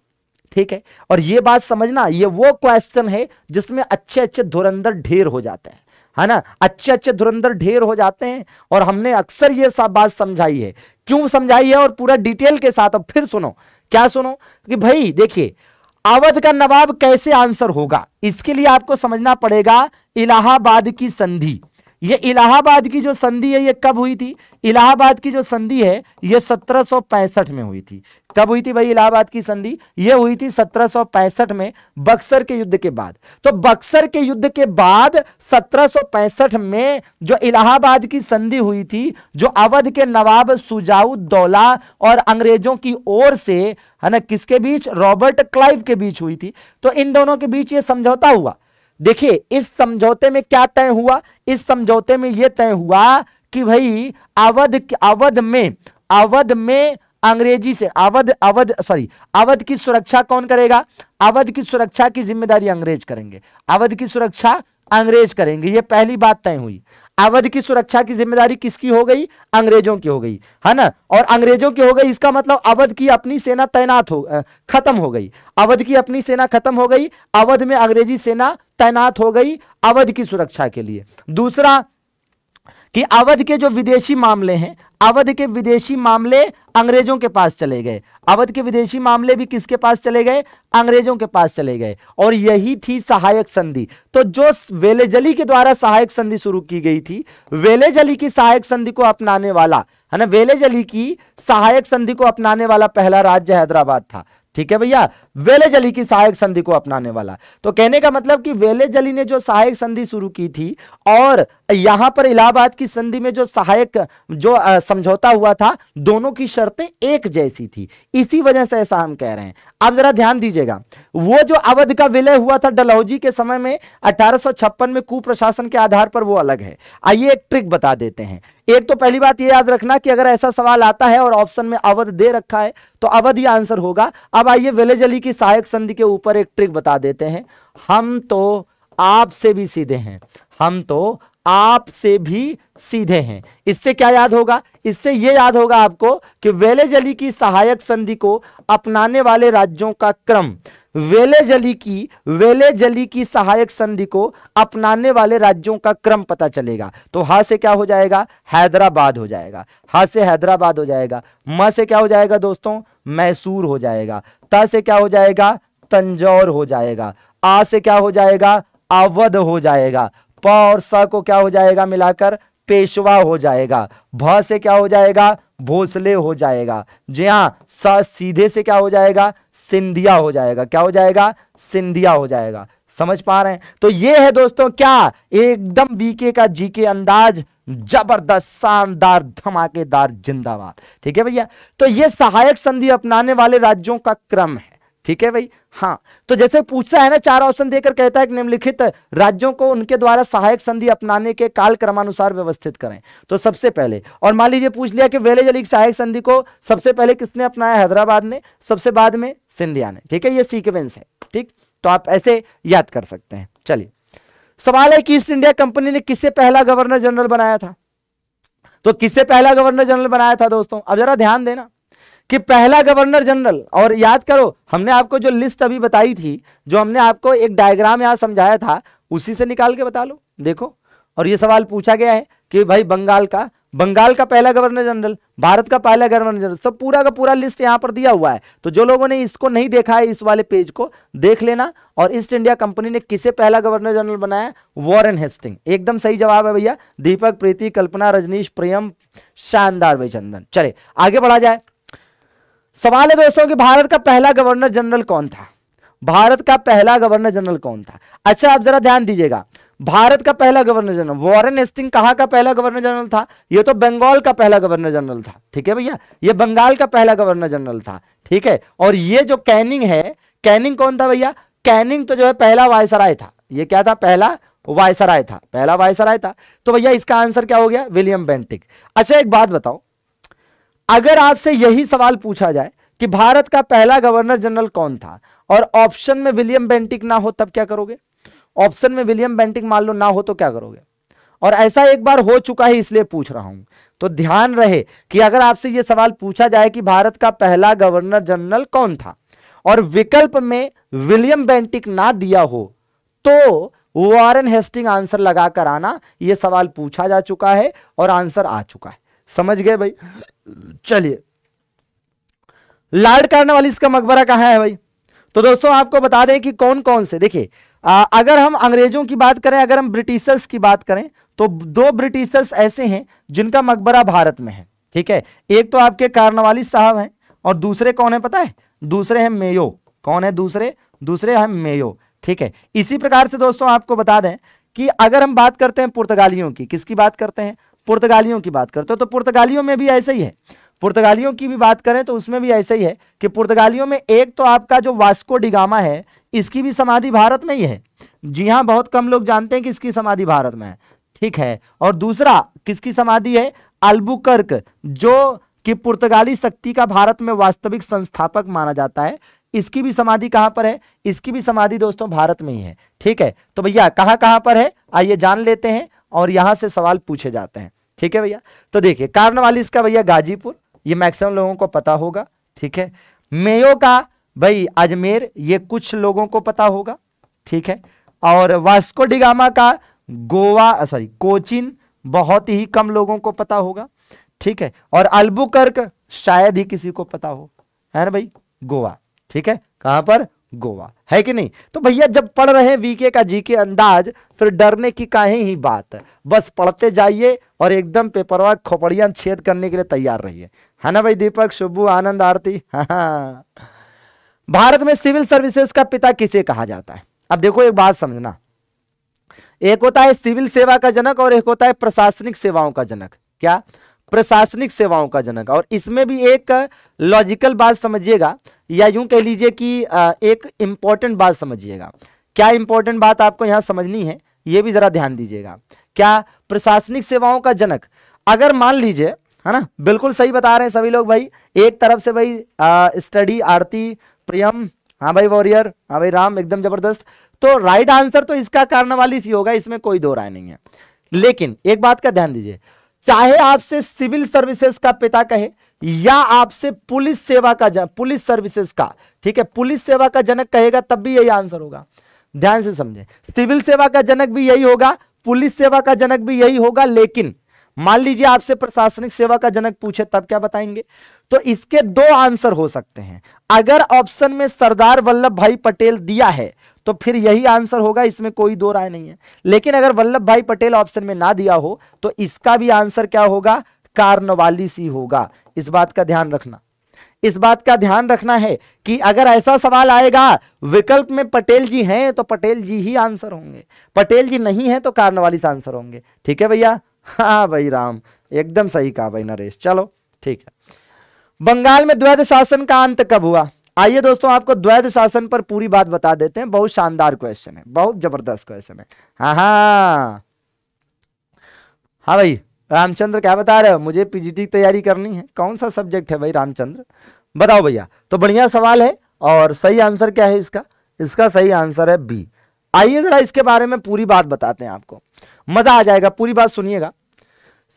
ठीक है और यह बात समझना ये वो क्वेश्चन है जिसमें अच्छे अच्छे धुरंधर ढेर हो जाते हैं है ना अच्छे अच्छे धुरंधर ढेर हो जाते हैं और हमने अक्सर यह सब बात समझाई है क्यों समझाई है और पूरा डिटेल के साथ अब फिर सुनो क्या सुनो कि भाई देखिए अवध का नवाब कैसे आंसर होगा इसके लिए आपको समझना पड़ेगा इलाहाबाद की संधि ये इलाहाबाद की जो संधि है ये कब हुई थी इलाहाबाद की जो संधि है ये 1765 में हुई थी कब हुई थी भाई इलाहाबाद की संधि ये हुई थी 1765 में बक्सर के युद्ध के बाद तो बक्सर के युद्ध के बाद 1765 में जो इलाहाबाद की संधि हुई थी जो अवध के नवाब दौला और अंग्रेजों की ओर से है ना किसके बीच रॉबर्ट क्लाइव के बीच हुई थी तो इन दोनों के बीच ये समझौता हुआ देखिए इस समझौते में क्या तय हुआ इस समझौते में यह तय हुआ कि भाई अवध अवध में अवध में अंग्रेजी से अवध अवध सॉरी अवध की सुरक्षा कौन करेगा अवध की सुरक्षा की जिम्मेदारी अंग्रेज करेंगे अवध की सुरक्षा अंग्रेज करेंगे ये पहली बात तय हुई अवध की सुरक्षा की जिम्मेदारी किसकी हो गई अंग्रेजों की हो गई है ना और अंग्रेजों की हो गई इसका मतलब अवध की अपनी सेना तैनात हो खत्म हो गई अवध की अपनी सेना खत्म हो गई अवध में अंग्रेजी सेना तैनात हो गई अवध की सुरक्षा के लिए दूसरा कि अवध के जो विदेशी मामले हैं अवध के विदेशी मामले अंग्रेजों के पास चले गए अवध के विदेशी मामले भी किसके पास चले गए अंग्रेजों के पास चले गए और यही थी सहायक संधि तो जो वेलेजली के द्वारा सहायक संधि शुरू की गई थी वेलेजली की सहायक संधि को अपनाने वाला है ना वेलेजली की सहायक संधि को अपनाने वाला पहला राज्य हैदराबाद था ठीक है भैया वेले जली की सहायक संधि को अपनाने वाला तो कहने का मतलब कि वेले जली ने जो सहायक संधि शुरू की थी और यहां पर इलाहाबाद की संधि में जो सहायक जो समझौता हुआ था दोनों की शर्तें एक जैसी थी इसी वजह से ऐसा हम कह रहे हैं आप जरा ध्यान दीजिएगा वो जो अवध का विलय हुआ था डलहौजी के समय में अठारह में कुप्रशासन के आधार पर वो अलग है आइए एक ट्रिक बता देते हैं एक तो पहली बात ये याद रखना कि अगर ऐसा सवाल आता है और ऑप्शन में अवध दे रखा है तो अवध ही आंसर होगा अब आइए अली की सहायक संधि के ऊपर एक ट्रिक बता देते हैं हम तो आपसे भी सीधे हैं हम तो आपसे भी सीधे हैं इससे क्या याद होगा इससे यह याद होगा आपको कि वेलेजली की सहायक संधि को अपनाने वाले राज्यों का क्रम वेले जली की वेले जली की सहायक संधि को अपनाने वाले राज्यों का क्रम पता चलेगा तो हा से क्या हो जाएगा हैदराबाद हो जाएगा हा से हैदराबाद हो जाएगा म से क्या हो जाएगा दोस्तों मैसूर हो जाएगा त से क्या हो जाएगा तंजौर हो जाएगा आ से क्या हो जाएगा अवध हो जाएगा प और स को क्या हो जाएगा मिलाकर पेशवा हो जाएगा भ से क्या हो जाएगा भोसले हो जाएगा जी हाँ सा सीधे से क्या हो जाएगा सिंधिया हो जाएगा क्या हो जाएगा सिंधिया हो जाएगा समझ पा रहे हैं तो ये है दोस्तों क्या एकदम बीके का जीके अंदाज जबरदस्त शानदार धमाकेदार जिंदाबाद ठीक है भैया तो ये सहायक संधि अपनाने वाले राज्यों का क्रम है ठीक है भाई हाँ तो जैसे पूछता है ना चार ऑप्शन देकर कहता है कि निम्नलिखित राज्यों को उनके द्वारा सहायक संधि अपनाने के काल क्रमानुसार व्यवस्थित करें तो सबसे पहले और मान लीजिए पूछ लिया कि वेले जली सहायक संधि को सबसे पहले किसने अपनाया हैदराबाद ने सबसे बाद में सिंधिया ने ठीक है ये सीक्वेंस है ठीक तो आप ऐसे याद कर सकते हैं चलिए सवाल है कि ईस्ट इंडिया कंपनी ने किससे पहला गवर्नर जनरल बनाया था तो किससे पहला गवर्नर जनरल बनाया था दोस्तों अब जरा ध्यान देना कि पहला गवर्नर जनरल और याद करो हमने आपको जो लिस्ट अभी बताई थी जो हमने आपको एक डायग्राम यहाँ समझाया था उसी से निकाल के बता लो देखो और ये सवाल पूछा गया है कि भाई बंगाल का बंगाल का पहला गवर्नर जनरल भारत का पहला गवर्नर जनरल सब पूरा का पूरा लिस्ट यहाँ पर दिया हुआ है तो जो लोगों ने इसको नहीं देखा है इस वाले पेज को देख लेना और ईस्ट इंडिया कंपनी ने किसे पहला गवर्नर जनरल बनाया वॉरेन हेस्टिंग एकदम सही जवाब है भैया दीपक प्रीति कल्पना रजनीश प्रियम शानदार भाई चंदन चले आगे बढ़ा जाए सवाल है दोस्तों कि भारत का पहला गवर्नर जनरल कौन था भारत का पहला गवर्नर जनरल कौन था अच्छा आप जरा ध्यान दीजिएगा भारत का पहला गवर्नर जनरल वॉरेन एस्टिंग कहा का पहला गवर्नर जनरल था ये तो बंगाल का पहला गवर्नर जनरल था ठीक है भैया ये बंगाल का पहला गवर्नर जनरल था ठीक है और ये जो कैनिंग है कैनिंग कौन था भैया कैनिंग तो जो है पहला वायसराय था ये क्या था पहला वायसराय था पहला वायसराय था तो भैया इसका आंसर क्या हो गया विलियम बेंटिक अच्छा एक बात बताओ अगर आपसे यही सवाल पूछा जाए कि भारत का पहला गवर्नर जनरल कौन था और ऑप्शन में विलियम बेंटिक ना हो तब क्या करोगे ऑप्शन में विलियम बेंटिक मान लो ना हो तो क्या करोगे और ऐसा एक बार हो चुका है इसलिए पूछ रहा हूं तो ध्यान रहे कि अगर आपसे यह सवाल पूछा जाए कि भारत का पहला गवर्नर जनरल कौन था और विकल्प में विलियम बेंटिक ना दिया हो तो वॉरेन हेस्टिंग आंसर लगाकर आना यह सवाल पूछा जा चुका है और आंसर आ चुका है समझ गए भाई चलिए लॉर्ड कार्नावालिस का मकबरा कहा है भाई तो दोस्तों आपको बता दें कि कौन कौन से देखिए अगर हम अंग्रेजों की बात करें अगर हम ब्रिटिशर्स की बात करें तो दो ब्रिटिशर्स ऐसे हैं जिनका मकबरा भारत में है ठीक है एक तो आपके कार्नवालिस साहब हैं और दूसरे कौन है पता है दूसरे हैं मेयो कौन है दूसरे दूसरे हैं मेयो ठीक है इसी प्रकार से दोस्तों आपको बता दें कि अगर हम बात करते हैं पुर्तगालियों की किसकी बात करते हैं पुर्तगालियों की बात करते हो तो पुर्तगालियों में भी ऐसा ही है पुर्तगालियों की भी बात करें तो उसमें भी ऐसा ही है कि पुर्तगालियों में एक तो आपका जो वास्को डिगामा है इसकी भी समाधि भारत में ही है जी हाँ बहुत कम लोग जानते हैं कि इसकी समाधि भारत में है ठीक है और दूसरा किसकी समाधि है अल्बुकर्क जो कि पुर्तगाली शक्ति का भारत में वास्तविक संस्थापक माना जाता है इसकी भी समाधि कहाँ पर है इसकी भी समाधि दोस्तों भारत में ही है ठीक है तो भैया कहाँ कहाँ पर है आइए जान लेते हैं और यहां से सवाल पूछे जाते हैं ठीक है भैया तो देखिए कार्नवाली इसका भैया गाजीपुर ये मैक्सिमम लोगों को पता होगा ठीक है मेयो का भाई अजमेर ये कुछ लोगों को पता होगा ठीक है और वास्को डिगामा का गोवा सॉरी कोचिन बहुत ही कम लोगों को पता होगा ठीक है और अल्बुकर्क शायद ही किसी को पता हो है ना भाई गोवा ठीक है कहां पर गोवा है कि नहीं तो भैया जब पढ़ रहे वीके का जी के अंदाज फिर डरने की काहे ही बात बस पढ़ते जाइए और एकदम वर्क खोपड़िया छेद करने के लिए तैयार रहिए है ना भाई दीपक शुभू आनंद आरती भारत में सिविल सर्विसेज का पिता किसे कहा जाता है अब देखो एक बात समझना एक होता है सिविल सेवा का जनक और एक होता है प्रशासनिक सेवाओं का जनक क्या प्रशासनिक सेवाओं का जनक और इसमें भी एक लॉजिकल बात समझिएगा या यूं कह लीजिए कि एक इंपॉर्टेंट बात समझिएगा क्या इंपॉर्टेंट बात आपको यहाँ समझनी है यह भी जरा ध्यान दीजिएगा क्या प्रशासनिक सेवाओं का जनक अगर मान लीजिए है ना बिल्कुल सही बता रहे हैं सभी लोग भाई एक तरफ से भाई स्टडी आरती प्रियम हाँ भाई वॉरियर हाँ भाई राम एकदम जबरदस्त तो राइट आंसर तो इसका कारण वाली सी होगा इसमें कोई दो राय नहीं है लेकिन एक बात का ध्यान दीजिए चाहे आपसे सिविल सर्विसेज का पिता कहे या आपसे पुलिस सेवा का पुलिस सर्विसेज का ठीक है पुलिस सेवा का जनक कहेगा तब भी यही आंसर होगा ध्यान से समझे सिविल सेवा का जनक भी यही होगा पुलिस सेवा का जनक भी यही होगा लेकिन मान लीजिए आपसे प्रशासनिक सेवा का जनक पूछे तब क्या बताएंगे तो इसके दो आंसर हो सकते हैं अगर ऑप्शन में सरदार वल्लभ भाई पटेल दिया है तो फिर यही आंसर होगा इसमें कोई दो राय नहीं है लेकिन अगर वल्लभ भाई पटेल ऑप्शन में ना दिया हो तो इसका भी आंसर क्या होगा कार्नवाली सी होगा इस बात का ध्यान रखना इस बात का ध्यान रखना है कि अगर ऐसा सवाल आएगा विकल्प में पटेल जी हैं तो पटेल जी ही आंसर होंगे पटेल जी नहीं है तो कार्नवाली से आंसर होंगे ठीक है भैया हाँ भाई राम एकदम सही कहा भाई नरेश चलो ठीक है बंगाल में द्वैध शासन का अंत कब हुआ आइए दोस्तों आपको द्वैध शासन पर पूरी बात बता देते हैं बहुत शानदार क्वेश्चन है बहुत जबरदस्त क्वेश्चन है हाँ हाँ हाँ भाई रामचंद्र क्या बता रहे हो मुझे पीजीटी की तैयारी करनी है कौन सा सब्जेक्ट है भाई रामचंद्र बताओ भैया तो बढ़िया सवाल है और सही आंसर क्या है इसका इसका सही आंसर है बी आइए जरा इसके बारे में पूरी बात बताते हैं आपको मजा आ जाएगा पूरी बात सुनिएगा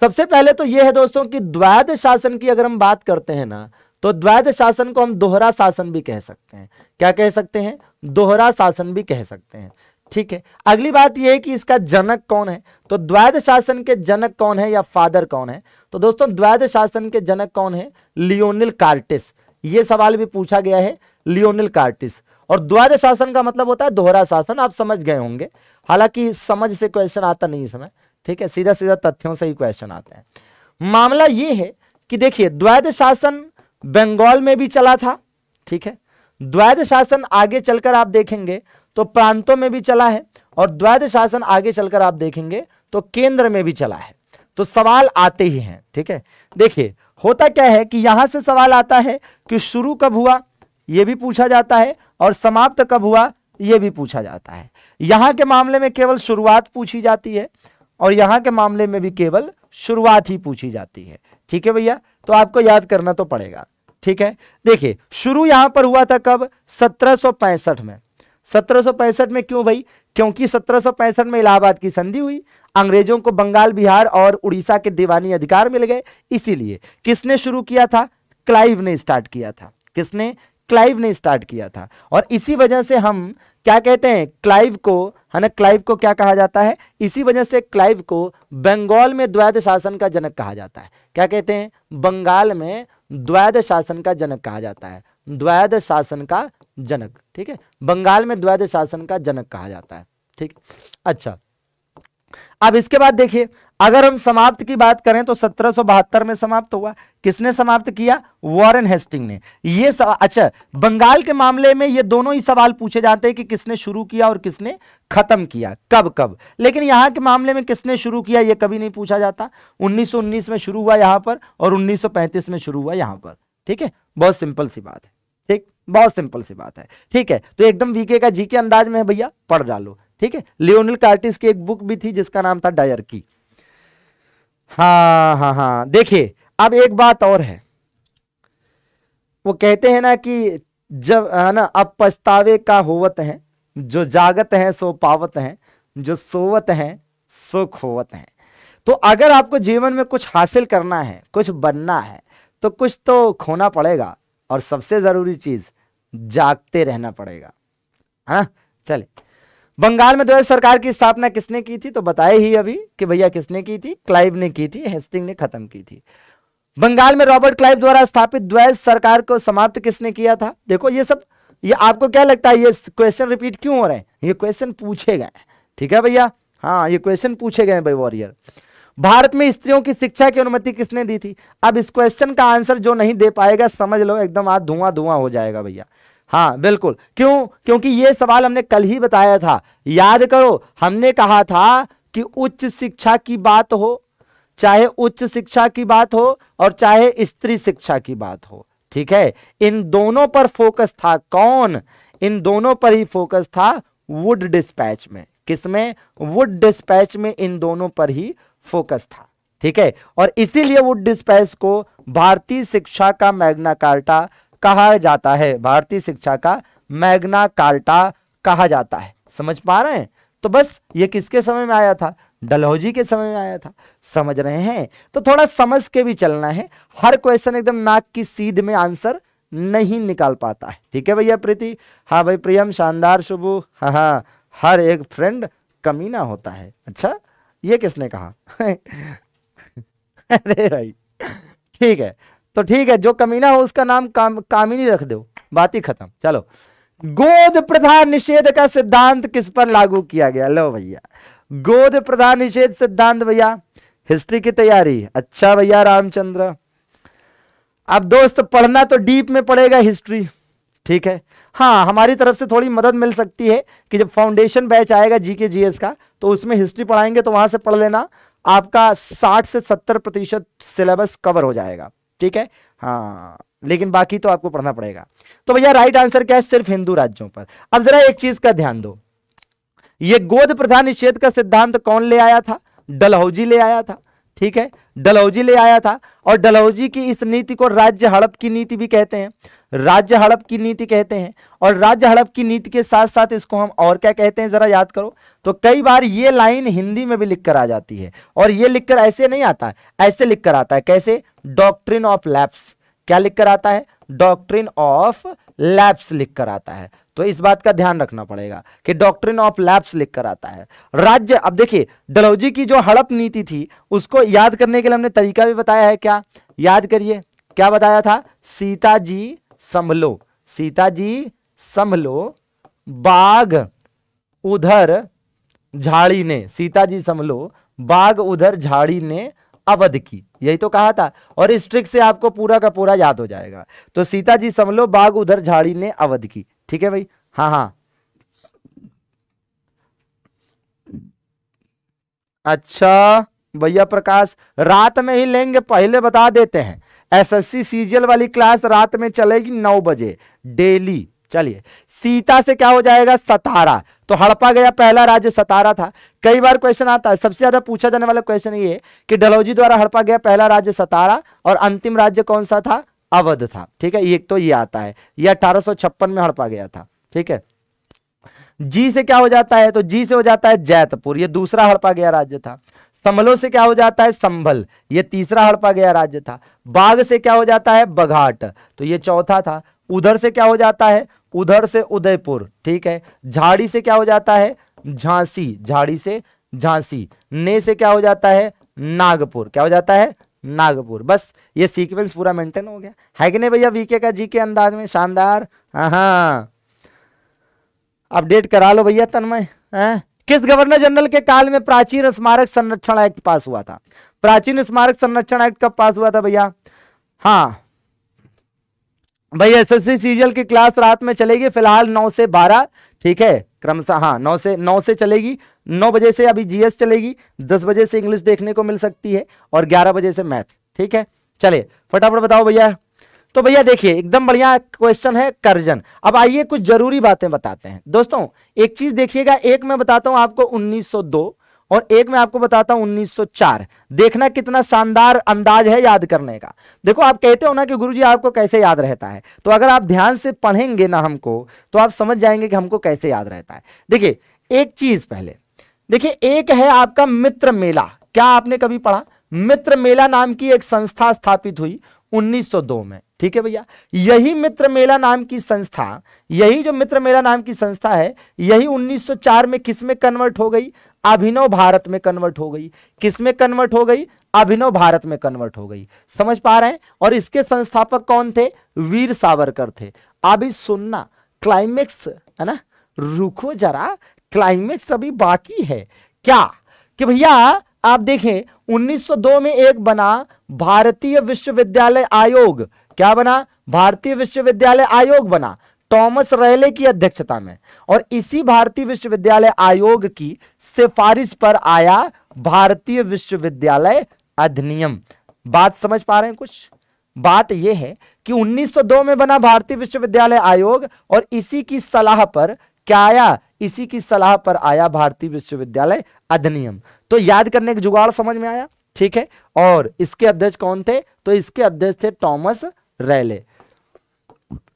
सबसे पहले तो यह है दोस्तों कि द्वैध शासन की अगर हम बात करते हैं ना तो द्वैध शासन को हम दोहरा शासन भी कह सकते हैं क्या कह सकते हैं दोहरा शासन भी कह सकते हैं ठीक है अगली बात यह है कि इसका जनक कौन है तो द्वैध शासन के जनक कौन है या फादर कौन है तो दोस्तों द्वैध शासन के जनक कौन है लियोनिल कार्टिस ये सवाल भी पूछा गया है लियोनिल कार्टिस और द्वैध शासन का मतलब होता है दोहरा शासन आप समझ गए होंगे हालांकि समझ से क्वेश्चन आता नहीं इस समय ठीक है सीधा सीधा तथ्यों से ही क्वेश्चन आते हैं मामला यह है कि देखिए द्वैध शासन बंगाल में भी चला था ठीक है द्वैध शासन आगे चलकर आप देखेंगे तो प्रांतों में भी चला है और द्वैध शासन आगे चलकर आप देखेंगे तो केंद्र में भी चला है तो सवाल आते ही हैं ठीक है देखिए होता क्या है कि यहां से सवाल आता है कि शुरू कब हुआ यह भी पूछा जाता है और समाप्त कब हुआ यह भी पूछा जाता है यहां के मामले में केवल शुरुआत पूछी जाती है और यहां के मामले में भी केवल शुरुआत ही पूछी जाती है ठीक है भैया तो आपको याद करना तो पड़ेगा ठीक है देखिए शुरू यहां पर हुआ था कब सत्रह में सत्रह में क्यों भाई क्योंकि सत्रह में इलाहाबाद की संधि हुई अंग्रेजों को बंगाल बिहार और उड़ीसा के दीवानी अधिकार मिल गए इसीलिए किसने शुरू किया था क्लाइव ने स्टार्ट किया था किसने क्लाइव ने स्टार्ट किया था और इसी वजह से हम क्या कहते हैं क्लाइव को है ना क्लाइव को क्या कहा जाता है इसी वजह से क्लाइव को बंगाल में द्वैध शासन का जनक कहा जाता है क्या कहते हैं बंगाल में द्वैध शासन का जनक कहा जाता है द्वैध शासन का जनक ठीक है बंगाल में द्वैध शासन का जनक कहा जाता है ठीक अच्छा अब इसके बाद देखिए अगर हम समाप्त की बात करें तो सत्रह में समाप्त हुआ किसने समाप्त किया वॉरेन हेस्टिंग ने ये अच्छा बंगाल के मामले में ये दोनों ही सवाल पूछे जाते हैं कि किसने शुरू किया और किसने खत्म किया कब कब लेकिन यहां के मामले में किसने शुरू किया ये कभी नहीं पूछा जाता 1919 में शुरू हुआ यहां पर और 1935 में शुरू हुआ यहां पर ठीक है बहुत सिंपल सी बात है ठीक बहुत सिंपल सी बात है ठीक है तो एकदम वीके का जी के अंदाज में भैया पढ़ डालो ठीक है लियोनिल कार्टिस की एक बुक भी थी जिसका नाम था डायर की हाँ हाँ हाँ देखिए अब एक बात और है वो कहते हैं ना कि जब है ना अब पछतावे का होवत है जो जागत है सो पावत है जो सोवत है सो खोवत है तो अगर आपको जीवन में कुछ हासिल करना है कुछ बनना है तो कुछ तो खोना पड़ेगा और सबसे जरूरी चीज जागते रहना पड़ेगा है ना चले बंगाल में द्वैध सरकार की स्थापना किसने की थी तो बताए ही अभी कि भैया किसने की थी क्लाइव ने की थी हेस्टिंग ने खत्म की थी बंगाल में रॉबर्ट क्लाइव द्वारा स्थापित द्वैध सरकार को समाप्त किसने किया था देखो ये सब ये आपको क्या लगता है ये क्वेश्चन रिपीट क्यों हो रहे हैं ये क्वेश्चन पूछे गए ठीक है भैया हाँ ये क्वेश्चन पूछे गए भाई वॉरियर भारत में स्त्रियों की शिक्षा की अनुमति किसने दी थी अब इस क्वेश्चन का आंसर जो नहीं दे पाएगा समझ लो एकदम आज धुआं धुआं हो जाएगा भैया हाँ बिल्कुल क्यों क्योंकि ये सवाल हमने कल ही बताया था याद करो हमने कहा था कि उच्च शिक्षा की बात हो चाहे उच्च शिक्षा की बात हो और चाहे स्त्री शिक्षा की बात हो ठीक है इन दोनों पर फोकस था कौन इन दोनों पर ही फोकस था वुड डिस्पैच में किसमें वुड डिस्पैच में इन दोनों पर ही फोकस था ठीक है और इसीलिए वुड डिस्पैच को भारतीय शिक्षा का मैग्ना कार्टा कहा जाता है भारतीय शिक्षा का मैग्ना कार्टा कहा जाता है समझ पा रहे हैं तो बस ये किसके समय में आया था डलहौजी के समय में आया था समझ रहे हैं तो थोड़ा समझ के भी चलना है हर क्वेश्चन एकदम नाक की सीध में आंसर नहीं निकाल पाता है ठीक है भैया प्रीति हाँ भाई प्रियम शानदार शुभु हाँ हाँ हर एक फ्रेंड कमीना होता है अच्छा ये किसने कहा अरे भाई ठीक है तो ठीक है जो कमीना हो उसका नाम काम कामिनी रख दो बात ही खत्म चलो गोद प्रधान निषेध का सिद्धांत किस पर लागू किया गया लो भैया गोद प्रधान निषेध सिद्धांत भैया हिस्ट्री की तैयारी अच्छा भैया रामचंद्र अब दोस्त पढ़ना तो डीप में पड़ेगा हिस्ट्री ठीक है हाँ हमारी तरफ से थोड़ी मदद मिल सकती है कि जब फाउंडेशन बैच आएगा जीके जीएस का तो उसमें हिस्ट्री पढ़ाएंगे तो वहां से पढ़ लेना आपका 60 से 70 प्रतिशत सिलेबस कवर हो जाएगा ठीक है हाँ लेकिन बाकी तो आपको पढ़ना पड़ेगा तो भैया राइट आंसर क्या है सिर्फ हिंदू राज्यों पर अब जरा एक चीज का ध्यान दो ये गोद प्रधान निषेध का सिद्धांत कौन ले आया था डलहौजी ले आया था ठीक है डलहौजी ले आया था और डलहौजी की इस नीति को राज्य हड़प की नीति भी कहते हैं राज्य हड़प की नीति कहते हैं और राज्य हड़प की नीति के साथ साथ इसको हम और क्या कहते हैं जरा याद करो तो कई बार ये लाइन हिंदी में भी लिखकर आ जाती है और ये लिखकर ऐसे नहीं आता ऐसे लिखकर आता है कैसे डॉक्ट्रिन ऑफ लैप्स क्या लिखकर आता है डॉक्ट्रिन ऑफ लैब्स लिख कर आता है तो इस बात का ध्यान रखना पड़ेगा कि डॉक्ट्रिन ऑफ लैब्स लिख कर आता है राज्य अब देखिए डलहौजी की जो हड़प नीति थी उसको याद करने के लिए हमने तरीका भी बताया है क्या याद करिए क्या बताया था सीता जी संभलो सीता जी संभलो बाघ उधर झाड़ी ने सीता जी संभलो बाघ उधर झाड़ी ने अवध की यही तो कहा था और इस ट्रिक से आपको पूरा का पूरा याद हो जाएगा तो सीता जी समझ लो बाघ उधर झाड़ी ने अवध की ठीक है भाई हाँ हाँ अच्छा भैया प्रकाश रात में ही लेंगे पहले बता देते हैं एसएससी सीजीएल वाली क्लास रात में चलेगी नौ बजे डेली चलिए सीता से क्या हो जाएगा सतारा तो हड़पा गया पहला राज्य सतारा था कई बार क्वेश्चन आता है सबसे ज्यादा पूछा जाने वाला क्वेश्चन ये कि डलौजी द्वारा हड़पा गया पहला राज्य सतारा और अंतिम राज्य कौन सा था अवध था ठीक है एक तो ये आता है ये अठारह में हड़पा गया था ठीक है जी से क्या हो जाता है तो जी से हो जाता है जैतपुर ये दूसरा हड़पा गया राज्य था समलो से क्या हो जाता है संभल ये तीसरा हड़पा गया राज्य था बाघ से क्या हो जाता है बघाट तो ये चौथा था उधर से क्या हो जाता है उधर से उदयपुर ठीक है झाड़ी से क्या हो जाता है झांसी झाड़ी से झांसी ने से क्या हो जाता है नागपुर क्या हो जाता है नागपुर बस ये सीक्वेंस पूरा मेंटेन हो गया है कि नहीं भैया वीके का जी के अंदाज में शानदार हाँ अपडेट करा लो भैया तन्मय किस गवर्नर जनरल के काल में प्राचीन स्मारक संरक्षण एक्ट पास हुआ था प्राचीन स्मारक संरक्षण एक्ट कब पास हुआ था भैया हाँ भाई एस एस सीजीएल की क्लास रात में चलेगी फिलहाल नौ से बारह ठीक है क्रमशः हाँ नौ से नौ से चलेगी नौ बजे से अभी जीएस चलेगी दस बजे से इंग्लिश देखने को मिल सकती है और ग्यारह बजे से मैथ ठीक है चलिए फटाफट बताओ भैया तो भैया देखिए एकदम बढ़िया क्वेश्चन है कर्जन अब आइए कुछ जरूरी बातें बताते हैं दोस्तों एक चीज देखिएगा एक मैं बताता हूं आपको 1902 और एक मैं आपको बताता हूं 1904 देखना कितना शानदार अंदाज है याद करने का देखो आप कहते हो ना कि गुरुजी आपको कैसे याद रहता है तो अगर आप ध्यान से पढ़ेंगे ना हमको तो आप समझ जाएंगे कि हमको कैसे याद रहता है देखिए एक चीज पहले देखिए एक है आपका मित्र मेला क्या आपने कभी पढ़ा मित्र मेला नाम की एक संस्था स्थापित हुई 1902 में ठीक है भैया यही मित्र मेला नाम की संस्था यही जो मित्र मेला नाम की संस्था है यही 1904 में किस में कन्वर्ट हो गई अभिनव भारत में कन्वर्ट हो गई किस में कन्वर्ट हो गई अभिनव भारत में कन्वर्ट हो गई समझ पा रहे हैं और इसके संस्थापक कौन थे वीर सावरकर थे अभी सुनना क्लाइमेक्स है ना रुको जरा क्लाइमेक्स अभी बाकी है क्या कि भैया आप देखें 1902 में एक बना भारतीय विश्वविद्यालय आयोग क्या बना भारतीय विश्वविद्यालय आयोग बना थॉमस रैले की अध्यक्षता में और इसी भारतीय विश्वविद्यालय आयोग की सिफारिश पर आया भारतीय विश्वविद्यालय अधिनियम बात समझ पा रहे हैं कुछ बात यह है कि 1902 में बना भारतीय विश्वविद्यालय आयोग और इसी की सलाह पर क्या आया इसी की सलाह पर आया भारतीय विश्वविद्यालय अधिनियम तो याद करने का जुगाड़ समझ में आया ठीक है और इसके अध्यक्ष कौन थे तो इसके अध्यक्ष थे टॉमस रैले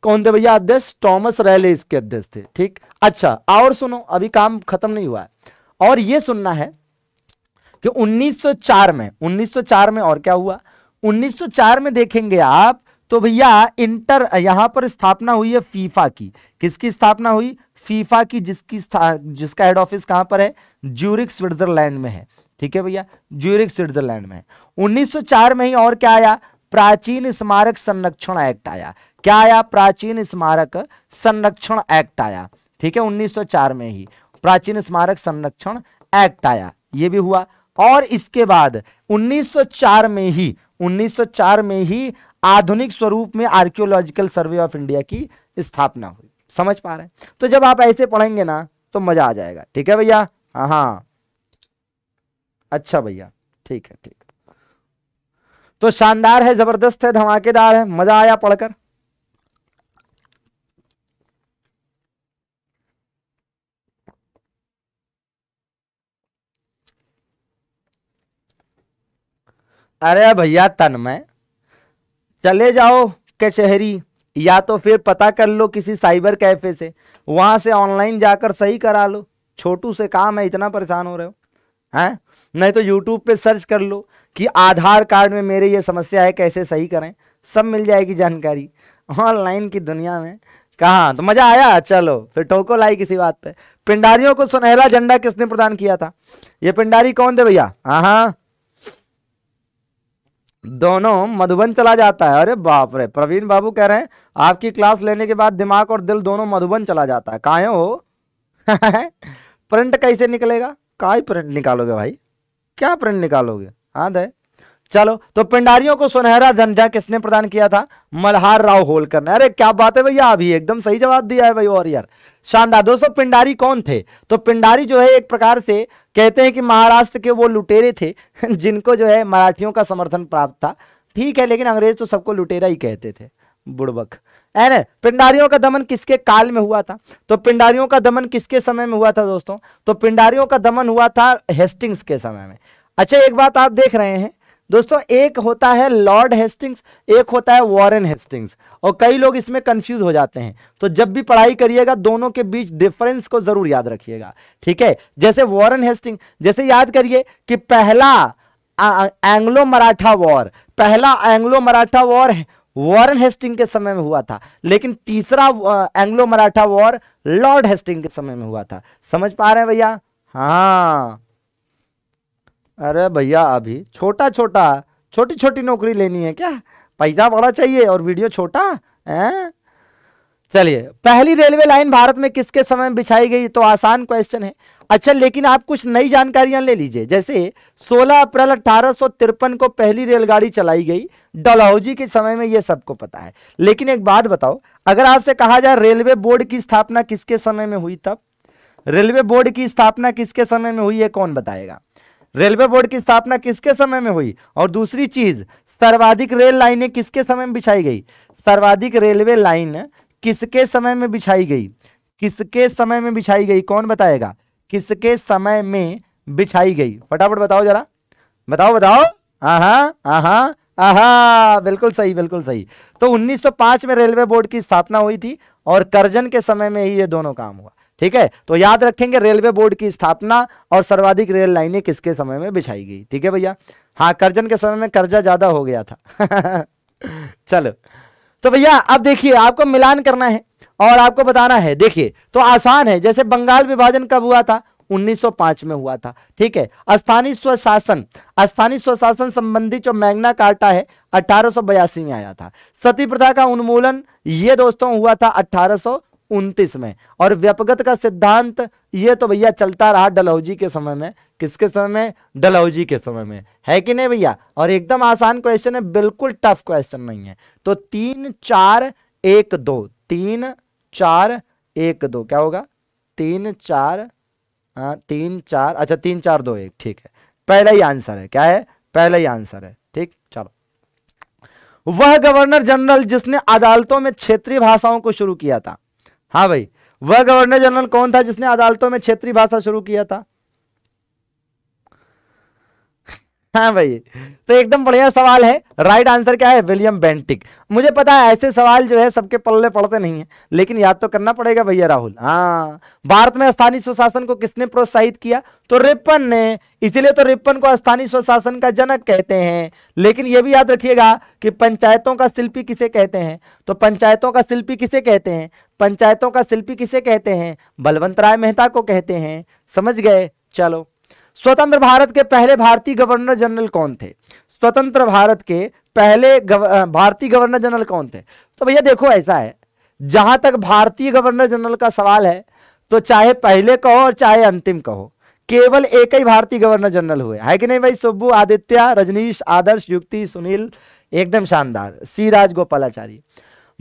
कौन थे भैया अध्यक्ष टॉमस रैले इसके अध्यक्ष थे ठीक अच्छा और सुनो अभी काम खत्म नहीं हुआ है और यह सुनना है कि 1904 में 1904 में और क्या हुआ 1904 में देखेंगे आप तो भैया इंटर यहां पर स्थापना हुई है फीफा की किसकी स्थापना हुई फीफा की जिसकी जिसका हेड ऑफिस कहां पर है ज्यूरिक स्विट्जरलैंड में है ठीक है भैया ज्यूरिक स्विट्जरलैंड में 1904 में ही और क्या आया प्राचीन स्मारक संरक्षण एक्ट आया क्या आया प्राचीन स्मारक संरक्षण एक्ट आया ठीक है 1904 में ही प्राचीन स्मारक संरक्षण एक्ट आया ये भी हुआ और इसके बाद 1904 में ही 1904 में ही आधुनिक स्वरूप में आर्कियोलॉजिकल सर्वे ऑफ इंडिया की स्थापना हुई समझ पा रहे हैं तो जब आप ऐसे पढ़ेंगे ना तो मजा आ जाएगा ठीक है भैया हाँ, हाँ। अच्छा भैया ठीक है ठीक तो शानदार है जबरदस्त है धमाकेदार है मजा आया पढ़कर अरे भैया तन्मय चले जाओ कचहरी या तो फिर पता कर लो किसी साइबर कैफे से वहाँ से ऑनलाइन जाकर सही करा लो छोटू से काम है इतना परेशान हो रहे हो हैं नहीं तो यूट्यूब पे सर्च कर लो कि आधार कार्ड में मेरे ये समस्या है कैसे सही करें सब मिल जाएगी जानकारी ऑनलाइन की दुनिया में कहाँ तो मज़ा आया चलो फिर ठोको लाई किसी बात पे पिंडारियों को सुनहरा झंडा किसने प्रदान किया था ये पिंडारी कौन थे भैया हाँ, हाँ। दोनों मधुबन चला जाता है अरे बाप रे प्रवीण बाबू कह रहे हैं आपकी क्लास लेने के बाद दिमाग और दिल दोनों मधुबन चला जाता है काय हो प्रिंट कैसे निकलेगा का ही प्रिंट निकालोगे भाई क्या प्रिंट निकालोगे हाँ दे चलो तो पिंडारियों को सुनहरा झंडा किसने प्रदान किया था मल्हार राव होलकर ने अरे क्या बात है भैया अभी एकदम सही जवाब दिया है भाई और यार शानदार दोस्तों पिंडारी कौन थे तो पिंडारी जो है एक प्रकार से कहते हैं कि महाराष्ट्र के वो लुटेरे थे जिनको जो है मराठियों का समर्थन प्राप्त था ठीक है लेकिन अंग्रेज तो सबको लुटेरा ही कहते थे बुड़बक है न पिंडारियों का दमन किसके काल में हुआ था तो पिंडारियों का दमन किसके समय में हुआ था दोस्तों तो पिंडारियों का दमन हुआ था हेस्टिंग्स के समय में अच्छा एक बात आप देख रहे हैं दोस्तों एक होता है लॉर्ड हेस्टिंग्स एक होता है वॉरेन हेस्टिंग्स और कई लोग इसमें कंफ्यूज हो जाते हैं तो जब भी पढ़ाई करिएगा दोनों के बीच डिफरेंस को जरूर याद रखिएगा ठीक है जैसे वॉरेन हेस्टिंग जैसे याद करिए कि पहला एंग्लो मराठा वॉर पहला Anglo Maratha war Warren Hasting के समय में हुआ था लेकिन तीसरा Anglo Maratha war Lord Hasting के समय में हुआ था समझ पा रहे हैं भैया हाँ अरे भैया अभी छोटा छोटा छोटी छोटी नौकरी लेनी है क्या पैसा बड़ा चाहिए और वीडियो छोटा है चलिए पहली रेलवे लाइन भारत में किसके समय में बिछाई गई तो आसान क्वेश्चन है अच्छा लेकिन आप कुछ नई जानकारियां ले लीजिए जैसे 16 अप्रैल अठारह को पहली रेलगाड़ी चलाई गई डलहौजी के समय में यह सबको पता है लेकिन एक बात बताओ अगर आपसे कहा जाए रेलवे बोर्ड की स्थापना किसके समय में हुई तब रेलवे बोर्ड की स्थापना किसके समय में हुई है कौन बताएगा रेलवे बोर्ड की स्थापना किसके समय में हुई और दूसरी चीज सर्वाधिक रेल लाइनें किसके समय में बिछाई गई सर्वाधिक रेलवे लाइन किसके समय में बिछाई गई किसके समय में बिछाई गई कौन बताएगा किसके समय में बिछाई गई फटाफट बताओ जरा बताओ बताओ आहा आहा आहा बिल्कुल सही बिल्कुल सही तो 1905 में रेलवे बोर्ड की स्थापना हुई थी और करजन के समय में ही ये दोनों काम हुआ ठीक है तो याद रखेंगे रेलवे बोर्ड की स्थापना और सर्वाधिक रेल लाइनें किसके समय में बिछाई गई ठीक है भैया हाँ कर्जन के समय में कर्जा ज्यादा हो गया था चलो तो भैया अब देखिए आपको मिलान करना है और आपको बताना है देखिए तो आसान है जैसे बंगाल विभाजन कब हुआ था 1905 में हुआ था ठीक है स्थानीय स्वशासन स्थानीय स्वशासन संबंधी जो मैग्ना कार्टा है अठारह में आया था सती प्रथा का उन्मूलन ये दोस्तों हुआ था अठारह उन्तीस में और व्यपगत का सिद्धांत ये तो भैया चलता रहा डलहौजी के समय में किसके समय में डलहौजी के समय में है कि नहीं भैया और एकदम आसान क्वेश्चन है बिल्कुल टफ क्वेश्चन नहीं है तो तीन चार एक दो तीन चार एक दो क्या होगा तीन चार आ, हाँ, तीन चार अच्छा तीन चार दो एक ठीक है पहला ही आंसर है क्या है पहला ही आंसर है ठीक चलो वह गवर्नर जनरल जिसने अदालतों में क्षेत्रीय भाषाओं को शुरू किया था हाँ भाई वह गवर्नर जनरल कौन था जिसने अदालतों में क्षेत्रीय भाषा शुरू किया था हाँ भाई तो एकदम बढ़िया सवाल है राइट आंसर क्या है विलियम बेंटिक मुझे पता है ऐसे सवाल जो है सबके पल्ले पड़ते नहीं है लेकिन याद तो करना पड़ेगा भैया राहुल हाँ भारत में स्थानीय स्वशासन को किसने प्रोत्साहित किया तो रिपन ने इसीलिए तो रिपन को स्थानीय स्वशासन का जनक कहते हैं लेकिन यह भी याद रखिएगा कि पंचायतों का शिल्पी किसे कहते हैं तो पंचायतों का शिल्पी किसे कहते हैं पंचायतों का शिल्पी किसे कहते हैं बलवंत राय मेहता को कहते हैं समझ गए चलो स्वतंत्र भारत के पहले भारतीय गवर्नर जनरल कौन थे स्वतंत्र भारत के पहले गव, भारतीय गवर्नर जनरल कौन थे तो भैया देखो ऐसा है जहां तक भारतीय गवर्नर जनरल का सवाल है तो चाहे पहले कहो और चाहे अंतिम कहो केवल एक ही भारतीय गवर्नर जनरल हुए है कि नहीं भाई सुब्बू आदित्य रजनीश आदर्श युक्ति सुनील एकदम शानदार सी राजगोपालचारी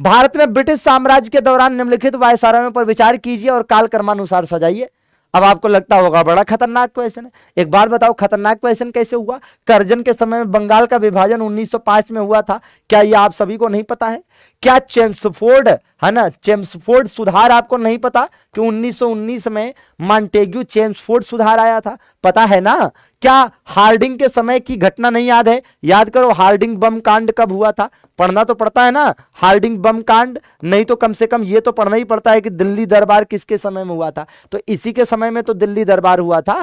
भारत में ब्रिटिश साम्राज्य के दौरान निम्नलिखित वायसारायों पर विचार कीजिए और कालक्रमानुसार सजाइए अब आपको लगता होगा बड़ा खतरनाक क्वेश्चन है एक बार बताओ खतरनाक क्वेश्चन कैसे हुआ करजन के समय में बंगाल का विभाजन 1905 में हुआ था क्या ये आप सभी को नहीं पता है क्या चेम्सफोर्ड है ना चेम्सफोर्ड सुधार आपको नहीं पता कि 1919 में मॉन्टेग्यू चेम्सफोर्ड सुधार आया था पता है ना क्या हार्डिंग के समय की घटना नहीं याद है याद करो हार्डिंग बम कांड कब हुआ था पढ़ना तो पड़ता है ना हार्डिंग बम कांड नहीं तो कम से कम ये तो पढ़ना ही पड़ता है कि दिल्ली दरबार किसके समय में हुआ था तो इसी के समय में तो दिल्ली दरबार हुआ था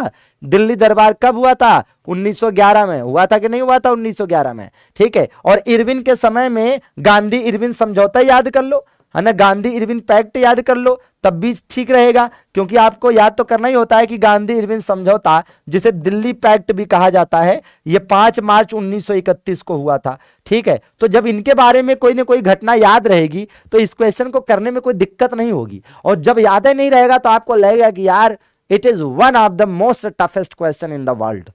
दिल्ली दरबार कब हुआ था 1911 में हुआ था कि नहीं हुआ था 1911 में ठीक है और इरविन के समय में गांधी इरविन समझौता याद कर लो है ना गांधी इरविन पैक्ट याद कर लो तब भी ठीक रहेगा क्योंकि आपको याद तो करना ही होता है कि गांधी इरविन समझौता जिसे दिल्ली पैक्ट भी कहा जाता है ये 5 मार्च 1931 को हुआ था ठीक है तो जब इनके बारे में कोई ना कोई घटना याद रहेगी तो इस क्वेश्चन को करने में कोई दिक्कत नहीं होगी और जब याद ही नहीं रहेगा तो आपको लगेगा कि यार it is one of the most toughest question in the world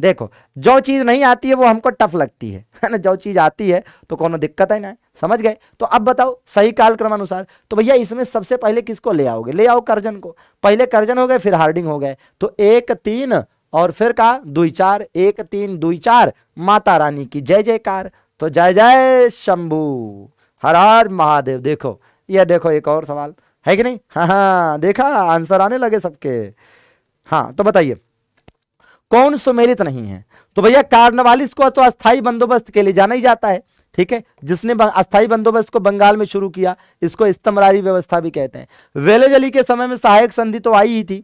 देखो जो चीज़ नहीं आती है वो हमको टफ लगती है है ना जो चीज़ आती है तो कोनो दिक्कत है ना समझ गए तो अब बताओ सही अनुसार तो भैया इसमें सबसे पहले किसको ले आओगे ले आओ कर्जन को पहले कर्जन हो गए फिर हार्डिंग हो गए तो एक तीन और फिर कहा दुई चार एक तीन दुई चार माता रानी की जय जयकार तो जय जय शंभू हर हर महादेव देखो यह देखो एक और सवाल है कि नहीं हाँ हाँ देखा आंसर आने लगे सबके हाँ तो बताइए कौन सुमेलित नहीं है तो भैया कार्नवालिस को तो अस्थाई बंदोबस्त के लिए जाना ही जाता है ठीक है जिसने अस्थाई बंदोबस्त को बंगाल में शुरू किया इसको इस्तमरारी व्यवस्था भी कहते हैं वेलेज अली के समय में सहायक संधि तो आई ही थी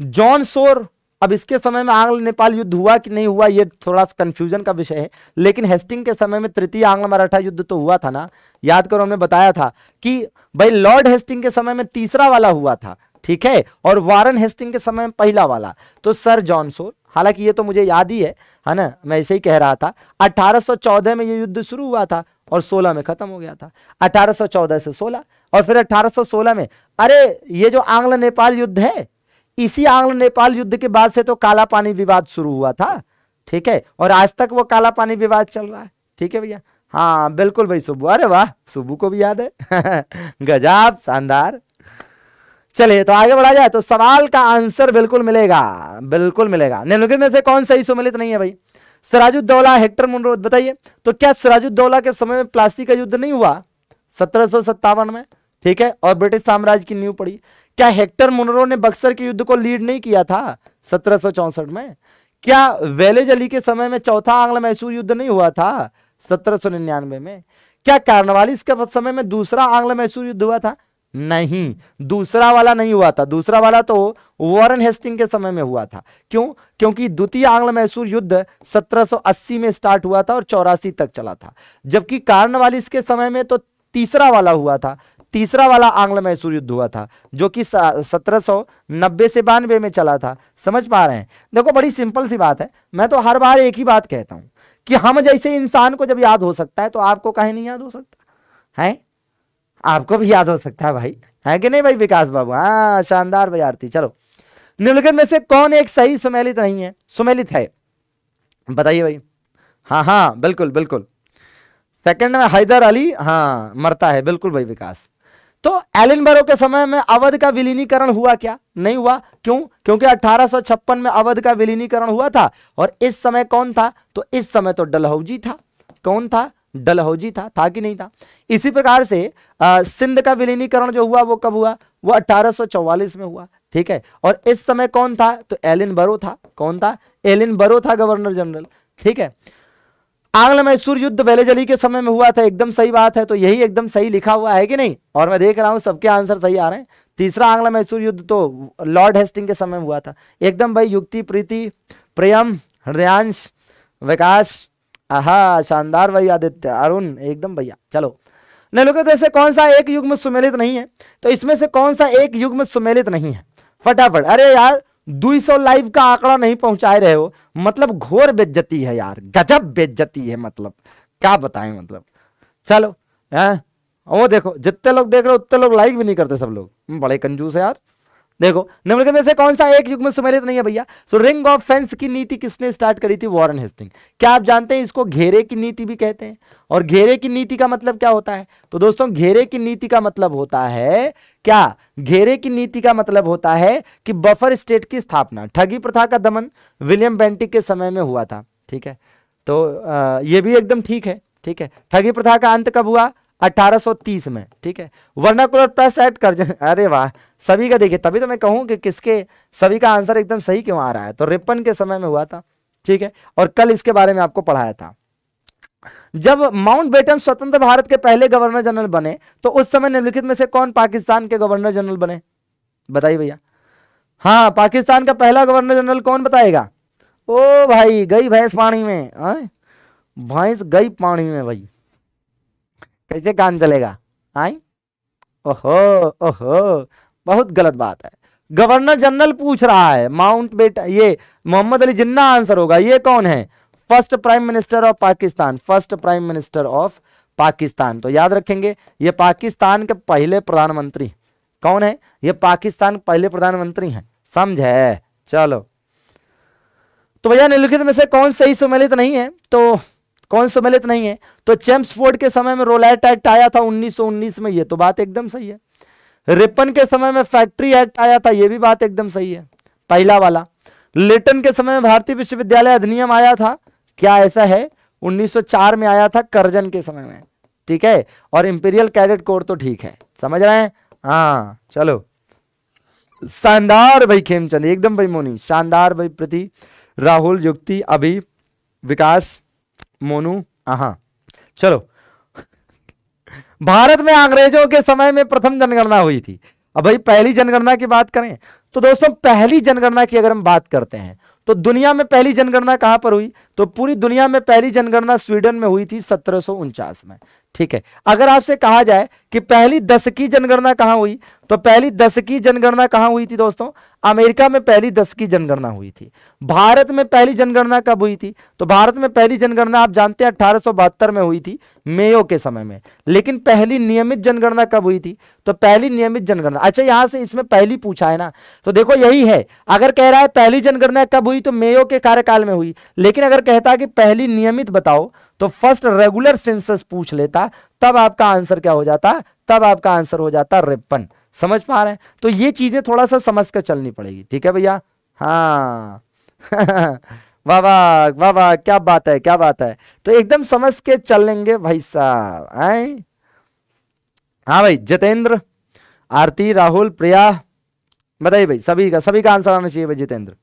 जॉन सोर अब इसके समय में आंग्ल नेपाल युद्ध हुआ कि नहीं हुआ ये थोड़ा सा कंफ्यूजन का विषय है लेकिन हेस्टिंग के समय में तृतीय आंग्ल मराठा युद्ध तो हुआ था ना याद करो हमने बताया था कि भाई लॉर्ड हेस्टिंग के समय में तीसरा वाला हुआ था ठीक है और वारन हेस्टिंग के समय में पहला वाला तो सर जॉन सोर हालांकि ये तो मुझे याद ही है है ना मैं ऐसे ही कह रहा था 1814 में ये युद्ध शुरू हुआ था और 16 में खत्म हो गया था 1814 से 16 और फिर 1816 में अरे ये जो आंग्ल नेपाल युद्ध है इसी आंग्ल नेपाल युद्ध के बाद से तो काला पानी विवाद शुरू हुआ था ठीक है और आज तक वो काला पानी विवाद चल रहा है ठीक है भैया हाँ बिल्कुल भाई सुबू अरे वाह सुबू को भी याद है गजाब शानदार चलिए तो आगे बढ़ा जाए तो सवाल का आंसर बिल्कुल मिलेगा बिल्कुल मिलेगा निम्नलिखित में से कौन सही सुमेलित नहीं है भाई सराजुद्दौला हेक्टर मुनरो बताइए तो क्या सराजुद्दौला के समय में प्लासी का युद्ध नहीं हुआ सत्रह में ठीक है और ब्रिटिश साम्राज्य की नींव पड़ी क्या हेक्टर मुनरो ने बक्सर के युद्ध को लीड नहीं किया था सत्रह में क्या वेलेज अली के समय में चौथा आंग्ल मैसूर युद्ध नहीं हुआ था सत्रह में क्या कार्नवालिस के समय में दूसरा आंग्ल मैसूर युद्ध हुआ था नहीं दूसरा वाला नहीं हुआ था दूसरा वाला तो वॉरन हेस्टिंग के समय में हुआ था क्यों क्योंकि द्वितीय आंग्ल मैसूर युद्ध 1780 में स्टार्ट हुआ था और चौरासी तक चला था जबकि कारण के समय में तो तीसरा वाला हुआ था तीसरा वाला आंग्ल मैसूर युद्ध हुआ था जो कि 1790 से बानवे में चला था समझ पा रहे हैं देखो बड़ी सिंपल सी बात है मैं तो हर बार एक ही बात कहता हूं कि हम जैसे इंसान को जब याद हो सकता है तो आपको कहीं नहीं याद हो सकता है आपको भी याद हो सकता है भाई है कि नहीं भाई विकास बाबू हाँ शानदार बाजार थी चलो निम्नलिखित में से कौन एक सही सुमेलित नहीं है सुमेलित है बताइए भाई हाँ हाँ बिल्कुल बिल्कुल सेकंड में हैदर अली हाँ मरता है बिल्कुल भाई विकास तो एलिन बरो के समय में अवध का विलीनीकरण हुआ क्या नहीं हुआ क्यों क्योंकि अठारह में अवध का विलीनीकरण हुआ था और इस समय कौन था तो इस समय तो डलहौजी था कौन था डलहौजी था था कि नहीं था इसी प्रकार से आ, सिंध का विलीनीकरण जो हुआ वो कब हुआ वो 1844 में हुआ ठीक है और इस समय कौन था तो एलिन बरो था कौन था एलिन बरो था गवर्नर जनरल ठीक है आंग्ल मैसूर युद्ध वेलेजली के समय में हुआ था एकदम सही बात है तो यही एकदम सही लिखा हुआ है कि नहीं और मैं देख रहा हूं सबके आंसर सही आ रहे हैं तीसरा आंग्ल मैसूर युद्ध तो लॉर्ड हेस्टिंग के समय में हुआ था एकदम भाई युक्ति प्रीति प्रेम हृदयांश विकास आहा शानदार भाई आदित्य अरुण एकदम भैया चलो नलुकित तो ऐसे कौन सा एक युग में सुमेलित नहीं है तो इसमें से कौन सा एक युग में सुमेलित नहीं है फटाफट अरे यार 200 लाइव का आंकड़ा नहीं पहुंचाए रहे हो मतलब घोर बेज्जती है यार गजब बेज्जती है मतलब क्या बताएं मतलब चलो है वो देखो जितने लोग देख रहे हो उतने लोग लाइक भी नहीं करते सब लोग बड़े कंजूस है यार देखो निम्नलिखित में से कौन सा एक युग में सुमेलित नहीं है भैया सो रिंग ऑफ फेंस की नीति किसने स्टार्ट करी थी वॉरेन हेस्टिंग क्या आप जानते हैं इसको घेरे की नीति भी कहते हैं और घेरे की नीति का मतलब क्या होता है तो दोस्तों घेरे की नीति का मतलब होता है क्या घेरे की नीति का मतलब होता है कि बफर स्टेट की स्थापना ठगी प्रथा का दमन विलियम बेंटिक के समय में हुआ था ठीक है तो आ, ये भी एकदम ठीक है ठीक है ठगी प्रथा का अंत कब हुआ 1830 में ठीक है वर्नाकुलर प्रेस ऐड कर अरे वाह सभी का देखिए तभी तो मैं कहूँ कि किसके सभी का आंसर एकदम सही क्यों आ रहा है तो रिपन के समय में हुआ था ठीक है और कल इसके बारे में आपको पढ़ाया था जब माउंट बेटन स्वतंत्र भारत के पहले गवर्नर जनरल बने तो उस समय निम्नलिखित में से कौन पाकिस्तान के गवर्नर जनरल बने बताइए भैया हाँ पाकिस्तान का पहला गवर्नर जनरल कौन बताएगा ओ भाई गई भैंस पानी में भैंस गई पानी में भाई कैसे कान चलेगा आई ओहो ओहो बहुत गलत बात है गवर्नर जनरल पूछ रहा है माउंट बेट ये मोहम्मद अली जिन्ना आंसर होगा ये कौन है first prime minister of Pakistan first prime minister of Pakistan तो याद रखेंगे ये पाकिस्तान के पहले प्रधानमंत्री कौन है ये पाकिस्तान पहले प्रधानमंत्री हैं समझ है चलो तो भैया निम्नलिखित में से कौन सही सुमेलित नहीं है तो कौन सम्मिलित नहीं है तो चैम्सफोर्ड के समय में रोलैट एक्ट आया था 1919 में ये तो बात एकदम सही है रिपन के समय में फैक्ट्री एक्ट आया था ये भी बात एकदम सही है पहला वाला लेटन के समय में भारतीय विश्वविद्यालय अधिनियम आया था क्या ऐसा है 1904 में आया था करजन के समय में ठीक है और इंपीरियल कैडेट कोर तो ठीक है समझ रहे हैं हाँ चलो शानदार भाई खेमचंद एकदम भाई मोनी शानदार भाई प्रति राहुल युक्ति अभी विकास मोनू आहा चलो भारत में अंग्रेजों के समय में प्रथम जनगणना हुई थी अब भाई पहली जनगणना की बात करें तो दोस्तों पहली जनगणना की अगर हम बात करते हैं तो दुनिया में पहली जनगणना कहां पर हुई तो पूरी दुनिया में पहली जनगणना स्वीडन में हुई थी सत्रह में ठीक है अगर आपसे कहा जाए कि पहली दस की जनगणना कहां हुई तो पहली दस की जनगणना कहां हुई थी दोस्तों अमेरिका में पहली दस की जनगणना हुई थी भारत में पहली जनगणना कब हुई थी तो भारत में पहली जनगणना आप जानते हैं अठारह में हुई थी मेयो के समय में लेकिन पहली नियमित जनगणना कब हुई थी तो पहली नियमित जनगणना अच्छा यहां से इसमें पहली पूछा है ना तो देखो यही है अगर कह रहा है पहली जनगणना कब हुई तो मेयो के कार्यकाल में हुई लेकिन अगर कहता कि पहली नियमित बताओ तो फर्स्ट रेगुलर सेंसस पूछ लेता तब आपका आंसर क्या हो जाता तब आपका आंसर हो जाता रेपन समझ पा रहे हैं तो ये चीजें थोड़ा सा समझ कर चलनी पड़ेगी ठीक है भैया हाँ वाह वाह वाह क्या बात है क्या बात है तो एकदम समझ के चलेंगे भाई साहब आए हाँ भाई जितेंद्र आरती राहुल प्रिया बताइए भाई सभी का सभी का आंसर आना चाहिए भाई जितेंद्र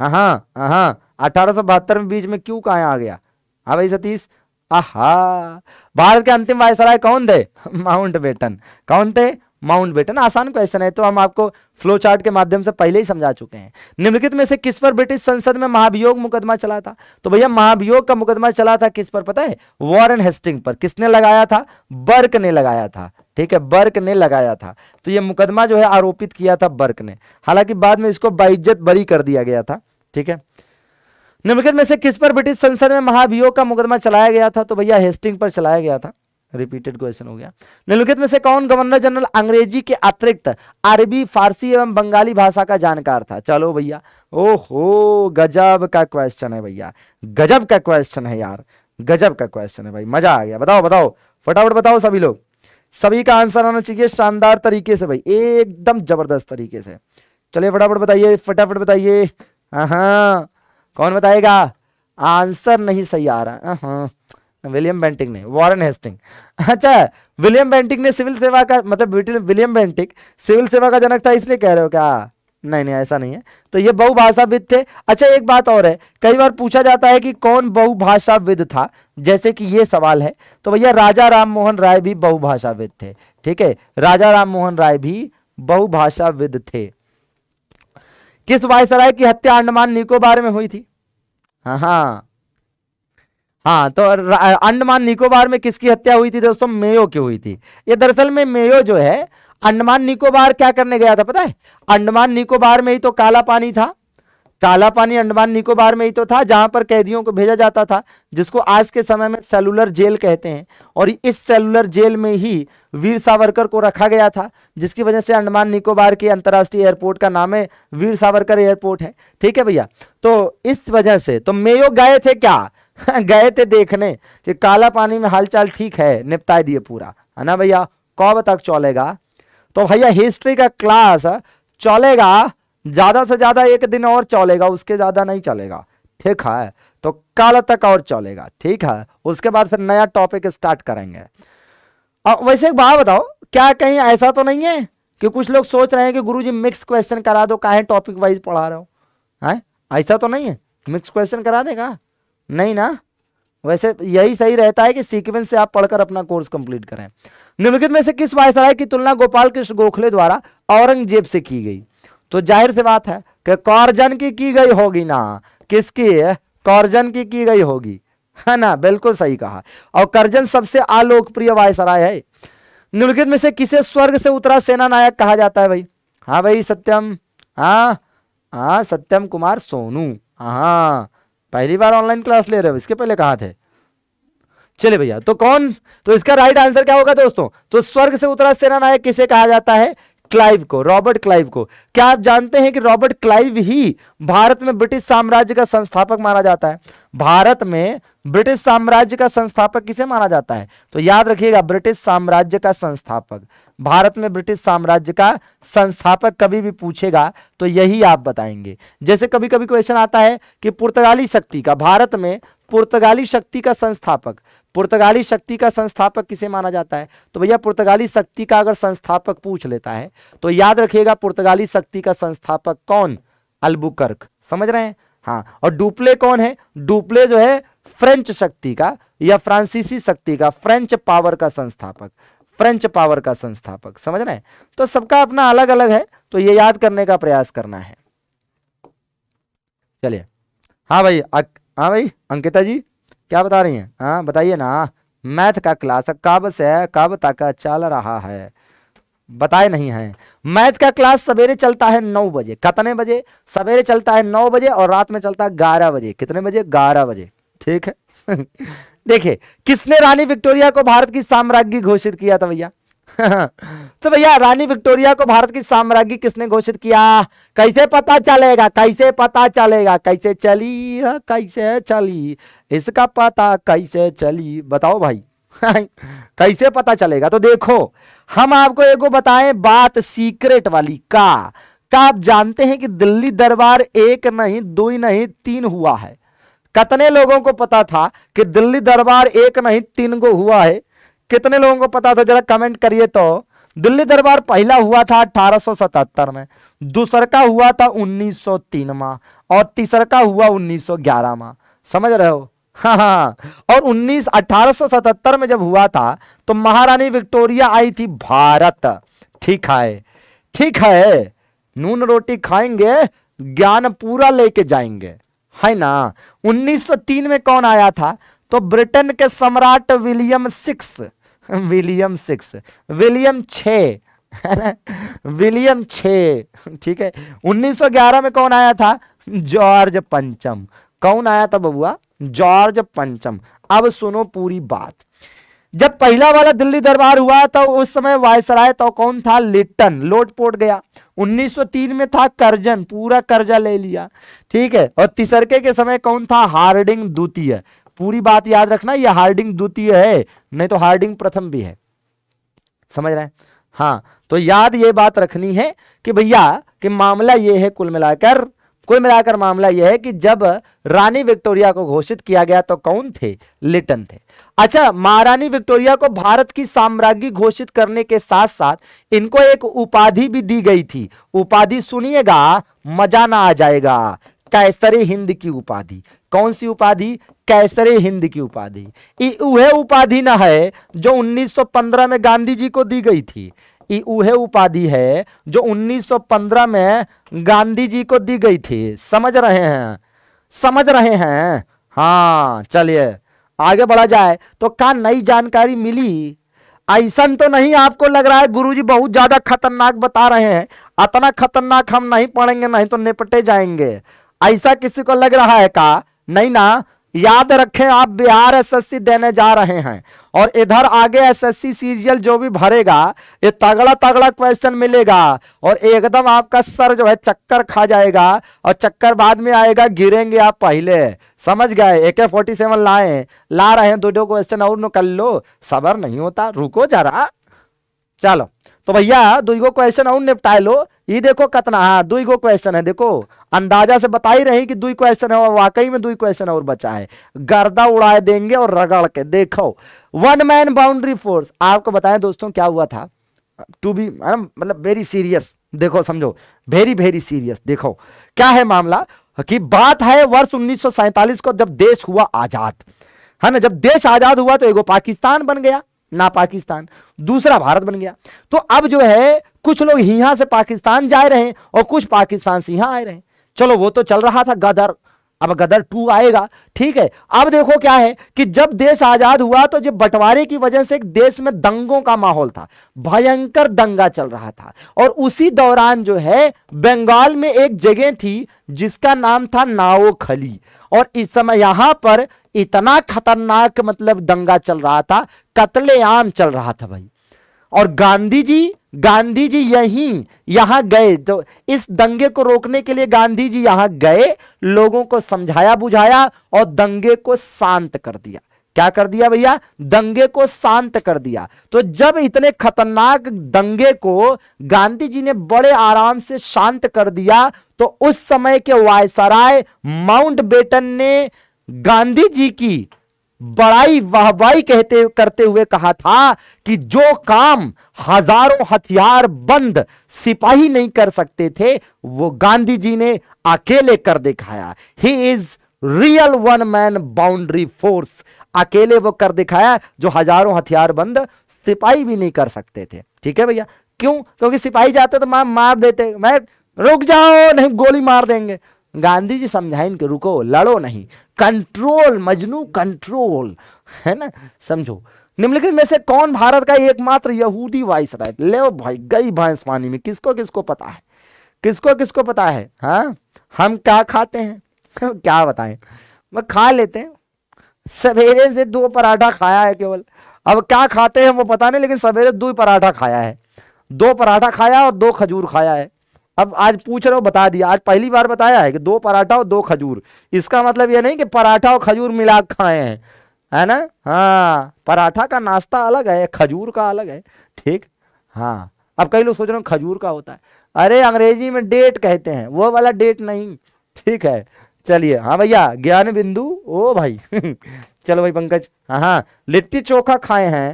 हाँ हाँ हाँ, हाँ अठारह सौ बहत्तर में बीच में क्यों कहा आ गया हाँ भाई सतीश आहा भारत के अंतिम वायसराय कौन थे माउंट बेटन कौन थे माउंट बेटन आसान क्वेश्चन है तो हम आपको फ्लो चार्ट के माध्यम से पहले ही समझा चुके हैं निम्नलिखित में से किस पर ब्रिटिश संसद में महाभियोग मुकदमा चला था तो भैया महाभियोग का मुकदमा चला था किस पर पता है वॉरेन हेस्टिंग पर किसने लगाया था बर्क ने लगाया था ठीक है बर्क ने लगाया था तो यह मुकदमा जो है आरोपित किया था बर्क ने हालांकि बाद में इसको बाइज्जत बरी कर दिया गया था ठीक है निम्नलिखित में से किस पर ब्रिटिश संसद में महाभियोग का मुकदमा चलाया गया था तो भैया हेस्टिंग पर चलाया गया था रिपीटेड क्वेश्चन हो गया निम्नलिखित में से कौन गवर्नर जनरल अंग्रेजी के अतिरिक्त अरबी फारसी एवं बंगाली भाषा का जानकार था चलो भैया ओहो गजब का क्वेश्चन है भैया गजब का क्वेश्चन है यार गजब का क्वेश्चन है भाई मजा आ गया बताओ बताओ फटाफट बताओ सभी लोग सभी का आंसर आना चाहिए शानदार तरीके से भाई एकदम जबरदस्त तरीके से चलिए फटाफट बताइए फटाफट बताइए हाँ कौन बताएगा आंसर नहीं सही आ रहा हाँ विलियम बेंटिक नहीं वॉरेन हेस्टिंग अच्छा विलियम बेंटिक ने सिविल सेवा का मतलब विलियम बेंटिक सिविल सेवा का जनक था इसलिए कह रहे हो क्या नहीं नहीं ऐसा नहीं है तो ये बहुभाषाविद थे अच्छा एक बात और है कई बार पूछा जाता है कि कौन बहुभाषाविद था जैसे कि ये सवाल है तो भैया राजा राम मोहन राय भी बहुभाषाविद थे ठीक है राजा राम मोहन राय भी बहुभाषाविद थे किस वायसराय की हत्या अंडमान निकोबार में हुई थी हाँ, हाँ। हाँ तो अंडमान निकोबार में किसकी हत्या हुई थी दोस्तों मेयो की हुई थी ये दरअसल में मेयो जो है अंडमान निकोबार क्या करने गया था पता है अंडमान निकोबार में ही तो काला पानी था काला पानी अंडमान निकोबार में ही तो था जहां पर कैदियों को भेजा जाता था जिसको आज के समय में सेलुलर जेल कहते हैं और इस सेलुलर जेल में ही वीर सावरकर को रखा गया था जिसकी वजह से अंडमान निकोबार के अंतर्राष्ट्रीय एयरपोर्ट का नाम है वीर सावरकर एयरपोर्ट है ठीक है भैया तो इस वजह से तो मेयो गए थे क्या गए थे देखने कि काला पानी में हालचाल ठीक है निपटा दिए पूरा है ना भैया कब तक चलेगा तो भैया हिस्ट्री का क्लास चलेगा ज़्यादा से ज़्यादा एक दिन और चलेगा उसके ज़्यादा नहीं चलेगा ठीक है तो कल तक और चलेगा ठीक है उसके बाद फिर नया टॉपिक स्टार्ट करेंगे और वैसे एक बात बताओ क्या कहीं ऐसा तो नहीं है कि कुछ लोग सोच रहे हैं कि गुरुजी मिक्स क्वेश्चन करा दो काहे टॉपिक वाइज पढ़ा रहे हो ऐसा तो नहीं है मिक्स क्वेश्चन करा देगा नहीं ना वैसे यही सही रहता है कि सीक्वेंस से आप पढ़कर अपना कोर्स कंप्लीट करें निम्नलिखित में से किस वायसराय की तुलना गोपाल कृष्ण गोखले द्वारा औरंगजेब से की गई तो जाहिर सी बात है कि कौरजन की की गई होगी ना किसकी कौरजन की की गई होगी है हाँ ना बिल्कुल सही कहा और करजन सबसे अलोकप्रिय वायसराय है निम्नलिखित में से किसे स्वर्ग से उतरा सेना नायक कहा जाता है भाई हाँ भाई सत्यम हाँ हाँ सत्यम कुमार सोनू हाँ पहली बार ऑनलाइन क्लास ले रहे हो इसके पहले कहा थे चले भैया तो कौन तो इसका राइट आंसर क्या होगा दोस्तों तो स्वर्ग से उतरा सेना नायक किसे कहा जाता है क्लाइव को रॉबर्ट क्लाइव को क्या आप जानते हैं कि रॉबर्ट क्लाइव ही भारत में ब्रिटिश साम्राज्य का संस्थापक माना जाता है भारत में ब्रिटिश साम्राज्य का संस्थापक किसे माना जाता है तो याद रखिएगा ब्रिटिश साम्राज्य का संस्थापक भारत में ब्रिटिश साम्राज्य का संस्थापक कभी भी पूछेगा तो यही आप बताएंगे जैसे कभी कभी क्वेश्चन आता है कि पुर्तगाली शक्ति का भारत में पुर्तगाली शक्ति का संस्थापक पुर्तगाली शक्ति का संस्थापक किसे माना जाता है तो भैया पुर्तगाली शक्ति का अगर संस्थापक पूछ लेता है तो याद रखिएगा पुर्तगाली शक्ति का संस्थापक कौन अल्बुकर्क समझ रहे हैं हाँ और डुप्ले कौन है डुप्ले जो है फ्रेंच शक्ति का या फ्रांसीसी शक्ति का फ्रेंच पावर का संस्थापक फ्रेंच पावर का संस्थापक समझ रहे हैं तो सबका अपना अलग अलग है तो ये याद करने का प्रयास करना है चलिए हाँ भाई हाँ भाई अंकिता जी क्या बता रही हैं हाँ बताइए ना मैथ का क्लास कब से कब तक चल रहा है बताए नहीं है मैथ का क्लास सवेरे चलता है नौ बजे कितने बजे सवेरे चलता है नौ बजे और रात में चलता है ग्यारह बजे कितने बजे ग्यारह बजे ठीक है देखिए किसने रानी विक्टोरिया को भारत की साम्राज्ञी घोषित किया था भैया तो भैया रानी विक्टोरिया को भारत की साम्राज्ञी किसने घोषित किया कैसे पता चलेगा कैसे पता चलेगा कैसे चली कैसे चली इसका पता कैसे चली बताओ भाई कैसे पता चलेगा तो देखो हम आपको एक बताएं बात सीक्रेट वाली का का आप जानते हैं कि दिल्ली दरबार एक नहीं दो नहीं तीन हुआ है कितने लोगों को पता था कि दिल्ली दरबार एक नहीं तीन गो हुआ है कितने लोगों को पता था जरा कमेंट करिए तो दिल्ली दरबार पहला हुआ था अठारह में दूसर का हुआ था 1903 में और तीसर का हुआ 1911 में समझ रहे हो हाँ हाँ और उन्नीस अठारह में जब हुआ था तो महारानी विक्टोरिया आई थी भारत ठीक है ठीक है नून रोटी खाएंगे ज्ञान पूरा लेके जाएंगे है ना 1903 में कौन आया था तो ब्रिटेन के सम्राट William six William six William छे विलियम छ ठीक है 1911 में कौन आया था जॉर्ज पंचम कौन आया था बबुआ जॉर्ज पंचम अब सुनो पूरी बात जब पहला वाला दिल्ली दरबार हुआ तो उस समय वायसराय तो कौन था लिट्टन लोटपोट गया 1903 में था कर्जन पूरा कर्जा ले लिया ठीक है और तिसरके के समय कौन था हार्डिंग द्वितीय पूरी बात याद रखना ये हार्डिंग द्वितीय है नहीं तो हार्डिंग प्रथम भी है समझ रहे हैं हाँ तो याद ये बात रखनी है कि भैया कि मामला ये है कुल मिलाकर कुल मिलाकर मामला यह है कि जब रानी विक्टोरिया को घोषित किया गया तो कौन थे लिटन थे अच्छा महारानी विक्टोरिया को भारत की साम्राज्ञी घोषित करने के साथ साथ इनको एक उपाधि भी दी गई थी उपाधि सुनिएगा मजा ना आ जाएगा कैसरे हिंद की उपाधि कौन सी उपाधि कैसरे हिंद की उपाधि वह उपाधि ना है जो 1915 में गांधी जी को दी गई थी ये उपाधि है जो 1915 में गांधी जी को दी गई थी समझ रहे हैं समझ रहे हैं हाँ चलिए आगे बढ़ा जाए तो क्या नई जानकारी मिली ऐसा तो नहीं आपको लग रहा है गुरुजी बहुत ज्यादा खतरनाक बता रहे हैं इतना खतरनाक हम नहीं पढ़ेंगे नहीं तो निपटे जाएंगे ऐसा किसी को लग रहा है का नहीं ना याद रखें आप बिहार एसएससी देने जा रहे हैं और इधर आगे एसएससी सीरियल जो भी भरेगा ये तगड़ा तगड़ा क्वेश्चन मिलेगा और एकदम आपका सर जो है चक्कर खा जाएगा और चक्कर बाद में आएगा गिरेंगे आप पहले समझ गए ए के फोर्टी सेवन लाए ला रहे हैं दो दो क्वेश्चन और कर लो सबर नहीं होता रुको जरा चलो तो भैया दो क्वेश्चन और निपटा लो ये देखो कितना हाँ दुई गो क्वेश्चन है देखो अंदाजा से बता ही रहे कि दुई क्वेश्चन है वाकई में दुई क्वेश्चन और बचा है गर्दा उड़ा देंगे और रगड़ के देखो वन मैन बाउंड्री फोर्स आपको बताएं दोस्तों क्या हुआ था टू बी मतलब वेरी सीरियस देखो समझो वेरी वेरी सीरियस देखो क्या है मामला कि बात है वर्ष उन्नीस को जब देश हुआ आजाद है ना जब देश आजाद हुआ तो एगो पाकिस्तान बन गया ना पाकिस्तान दूसरा भारत बन गया तो अब जो है कुछ लोग यहाँ से पाकिस्तान जा रहे हैं और कुछ पाकिस्तान से यहाँ आए रहे हैं चलो वो तो चल रहा था गदर अब गदर टू आएगा ठीक है अब देखो क्या है कि जब देश आजाद हुआ तो जब बंटवारे की वजह से देश में दंगों का माहौल था भयंकर दंगा चल रहा था और उसी दौरान जो है बंगाल में एक जगह थी जिसका नाम था नाओखली खली और इस समय यहां पर इतना खतरनाक मतलब दंगा चल रहा था कतलेआम चल रहा था भाई और गांधी जी गांधी जी यहीं यहां गए तो इस दंगे को रोकने के लिए गांधी जी यहां गए लोगों को समझाया बुझाया और दंगे को शांत कर दिया क्या कर दिया भैया दंगे को शांत कर दिया तो जब इतने खतरनाक दंगे को गांधी जी ने बड़े आराम से शांत कर दिया तो उस समय के वायसराय माउंट बेटन ने गांधी जी की बड़ाई वाहवाई कहते करते हुए कहा था कि जो काम हजारों हथियार बंद सिपाही नहीं कर सकते थे वो गांधी जी ने अकेले कर दिखाया he is real one man boundary force अकेले वो कर दिखाया जो हजारों हथियार बंद सिपाही भी नहीं कर सकते थे ठीक है भैया क्यों क्योंकि सिपाही जाते तो मैं मार देते मैं रुक जाओ नहीं गोली मार देंगे गांधी जी समझाए इनके रुको लड़ो नहीं कंट्रोल मजनू कंट्रोल है ना समझो निम्नलिखित में से कौन भारत का एकमात्र यहूदी वाइस राय ले भाई गई भैंस पानी में किसको किसको पता है किसको किसको पता है हा? हम क्या खाते हैं क्या बताएं मैं खा लेते हैं सवेरे से दो पराठा खाया है केवल अब क्या खाते हैं वो पता नहीं लेकिन सवेरे दो पराठा खाया है दो पराठा खाया और दो खजूर खाया है अब आज पूछ रहे हो बता दिया आज पहली बार बताया है कि दो पराठा और दो खजूर इसका मतलब यह नहीं कि पराठा और खजूर मिला खाए हैं है ना हाँ पराठा का नाश्ता अलग है खजूर का अलग है ठीक हाँ अब कई लोग सोच रहे हो खजूर का होता है अरे अंग्रेजी में डेट कहते हैं वो वाला डेट नहीं ठीक है चलिए हाँ भैया ज्ञान बिंदु ओ भाई चलो भाई पंकज हाँ लिट्टी चोखा खाए हैं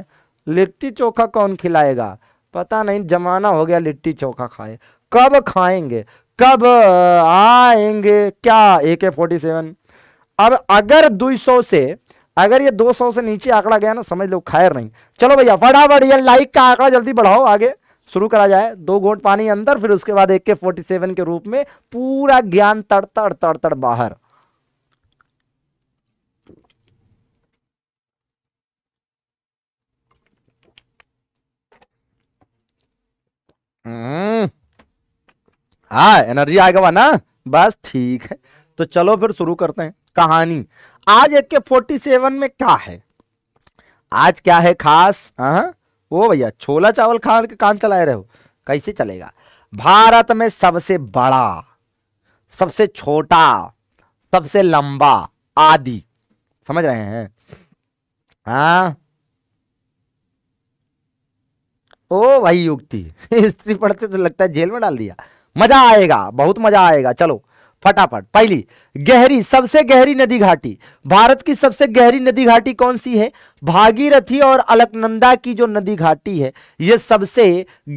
लिट्टी चोखा कौन खिलाएगा पता नहीं जमाना हो गया लिट्टी चोखा खाए कब खाएंगे कब आएंगे क्या ए के फोर्टी सेवन अब अगर दो सौ से अगर ये 200 से नीचे आंकड़ा गया ना समझ लो खैर नहीं चलो भैया फटाफट ये लाइक का आंकड़ा जल्दी बढ़ाओ आगे शुरू करा जाए दो घोट पानी अंदर फिर उसके बाद ए के फोर्टी सेवन के रूप में पूरा ज्ञान तड़ तड़ तड़ तड़ बाहर हम्म हाँ एनर्जी आएगा वा ना बस ठीक है तो चलो फिर शुरू करते हैं कहानी आज एक के फोर्टी सेवन में क्या है आज क्या है खास आ? वो भैया छोला चावल खा के काम चलाए रहे हो कैसे चलेगा भारत में सबसे बड़ा सबसे छोटा सबसे लंबा आदि समझ रहे हैं आ? हाँ। ओ भाई युक्ति हिस्ट्री पढ़ते तो लगता है जेल में डाल दिया मजा आएगा बहुत मजा आएगा चलो फटाफट पहली गहरी सबसे गहरी नदी घाटी भारत की सबसे गहरी नदी घाटी कौन सी है भागीरथी और अलकनंदा की जो नदी घाटी है ये सबसे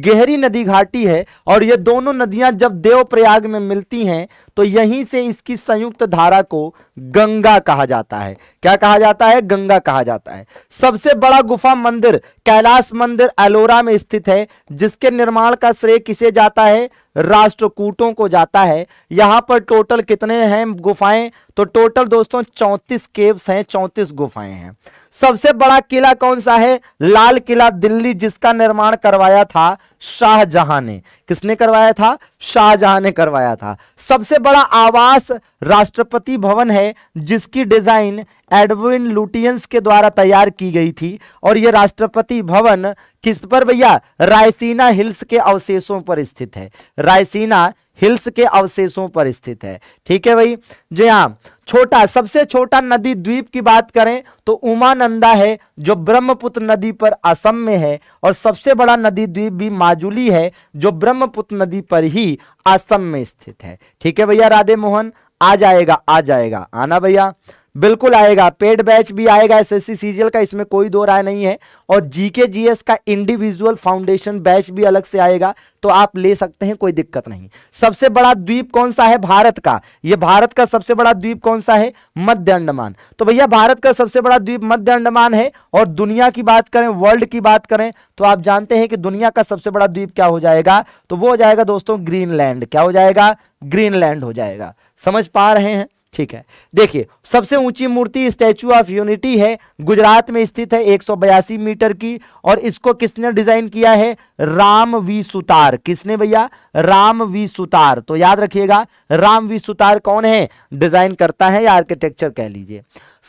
गहरी नदी घाटी है और ये दोनों नदियां जब देवप्रयाग में मिलती हैं तो यहीं से इसकी संयुक्त धारा को गंगा कहा जाता है क्या कहा जाता है गंगा कहा जाता है सबसे बड़ा गुफा मंदिर कैलाश मंदिर एलोरा में स्थित है जिसके निर्माण का श्रेय किसे जाता है राष्ट्रकूटों को जाता है यहां पर टोटल कितने हैं गुफाएं तो टोटल दोस्तों चौंतीस केव्स हैं चौंतीस गुफाएं हैं सबसे बड़ा किला कौन सा है लाल किला दिल्ली जिसका निर्माण करवाया था शाहजहां ने किसने करवाया था शाहजहां ने करवाया था सबसे बड़ा आवास राष्ट्रपति भवन है जिसकी डिजाइन एडविन लुटियंस के द्वारा तैयार की गई थी और यह राष्ट्रपति भवन किस पर भैया रायसीना हिल्स के अवशेषों पर स्थित है रायसीना हिल्स के अवशेषों पर स्थित है ठीक है भाई जी हाँ छोटा सबसे छोटा नदी द्वीप की बात करें तो उमानंदा है जो ब्रह्मपुत्र नदी पर असम में है और सबसे बड़ा नदी द्वीप भी मा माजुली है जो ब्रह्मपुत्र नदी पर ही असम में स्थित है ठीक है भैया राधे मोहन आ जाएगा आ जाएगा आना भैया बिल्कुल आएगा पेड बैच भी आएगा एसएससी सीरियल का इसमें कोई दो राय नहीं है और जीके जीएस का इंडिविजुअल फाउंडेशन बैच भी अलग से आएगा तो आप ले सकते हैं कोई दिक्कत नहीं सबसे बड़ा द्वीप कौन सा है भारत का ये भारत का सबसे बड़ा द्वीप कौन सा है मध्य अंडमान तो भैया भारत का सबसे बड़ा द्वीप मध्य अंडमान है और दुनिया की बात करें वर्ल्ड की बात करें तो आप जानते हैं कि दुनिया का सबसे बड़ा द्वीप क्या हो जाएगा तो वो हो जाएगा दोस्तों ग्रीनलैंड क्या हो जाएगा ग्रीनलैंड हो जाएगा समझ पा रहे हैं ठीक है देखिए सबसे ऊंची मूर्ति स्टैचू ऑफ यूनिटी है गुजरात में स्थित है एक मीटर की और इसको किसने डिजाइन किया है राम वी सुतार किसने भैया राम वी सुतार तो याद रखिएगा राम वी सुतार कौन है डिजाइन करता है या आर्किटेक्चर कह लीजिए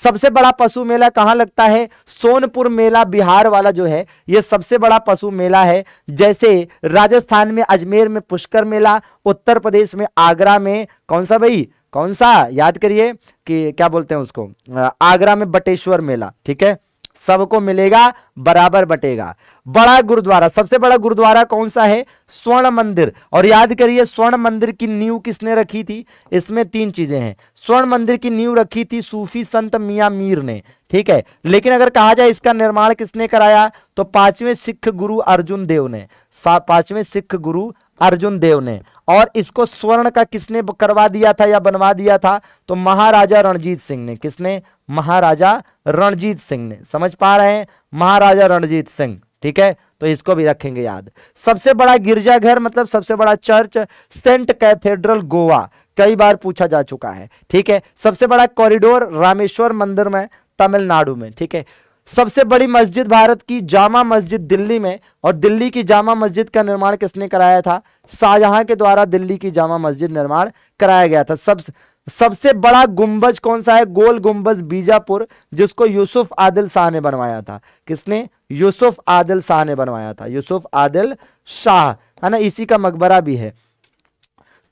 सबसे बड़ा पशु मेला कहाँ लगता है सोनपुर मेला बिहार वाला जो है ये सबसे बड़ा पशु मेला है जैसे राजस्थान में अजमेर में पुष्कर मेला उत्तर प्रदेश में आगरा में कौन सा भाई कौन सा याद करिए कि क्या बोलते हैं उसको आगरा में बटेश्वर मेला ठीक है सबको मिलेगा बराबर बटेगा बड़ा गुरुद्वारा सबसे बड़ा गुरुद्वारा कौन सा है स्वर्ण मंदिर और याद करिए स्वर्ण मंदिर की नींव किसने रखी थी इसमें तीन चीजें हैं स्वर्ण मंदिर की नींव रखी थी सूफी संत मियाँ मीर ने ठीक है लेकिन अगर कहा जाए इसका निर्माण किसने कराया तो पांचवें सिख गुरु अर्जुन देव ने पांचवें सिख गुरु अर्जुन देव ने और इसको स्वर्ण का किसने करवा दिया था या बनवा दिया था तो महाराजा रणजीत सिंह ने किसने महाराजा रणजीत सिंह ने समझ पा रहे हैं महाराजा रणजीत सिंह ठीक है तो इसको भी रखेंगे याद सबसे बड़ा गिरजाघर मतलब सबसे बड़ा चर्च सेंट कैथेड्रल गोवा कई बार पूछा जा चुका है ठीक है सबसे बड़ा कॉरिडोर रामेश्वर मंदिर में तमिलनाडु में ठीक है सबसे बड़ी मस्जिद भारत की जामा मस्जिद दिल्ली में और दिल्ली की जामा मस्जिद का निर्माण किसने कराया था शाहजहां के द्वारा दिल्ली की जामा मस्जिद निर्माण कराया गया था सब सबसे बड़ा गुंबज कौन सा है गोल गुंबज बीजापुर जिसको यूसुफ आदिल शाह ने बनवाया था किसने यूसुफ आदिल शाह ने बनवाया था यूसुफ आदिल शाह है ना इसी का मकबरा भी है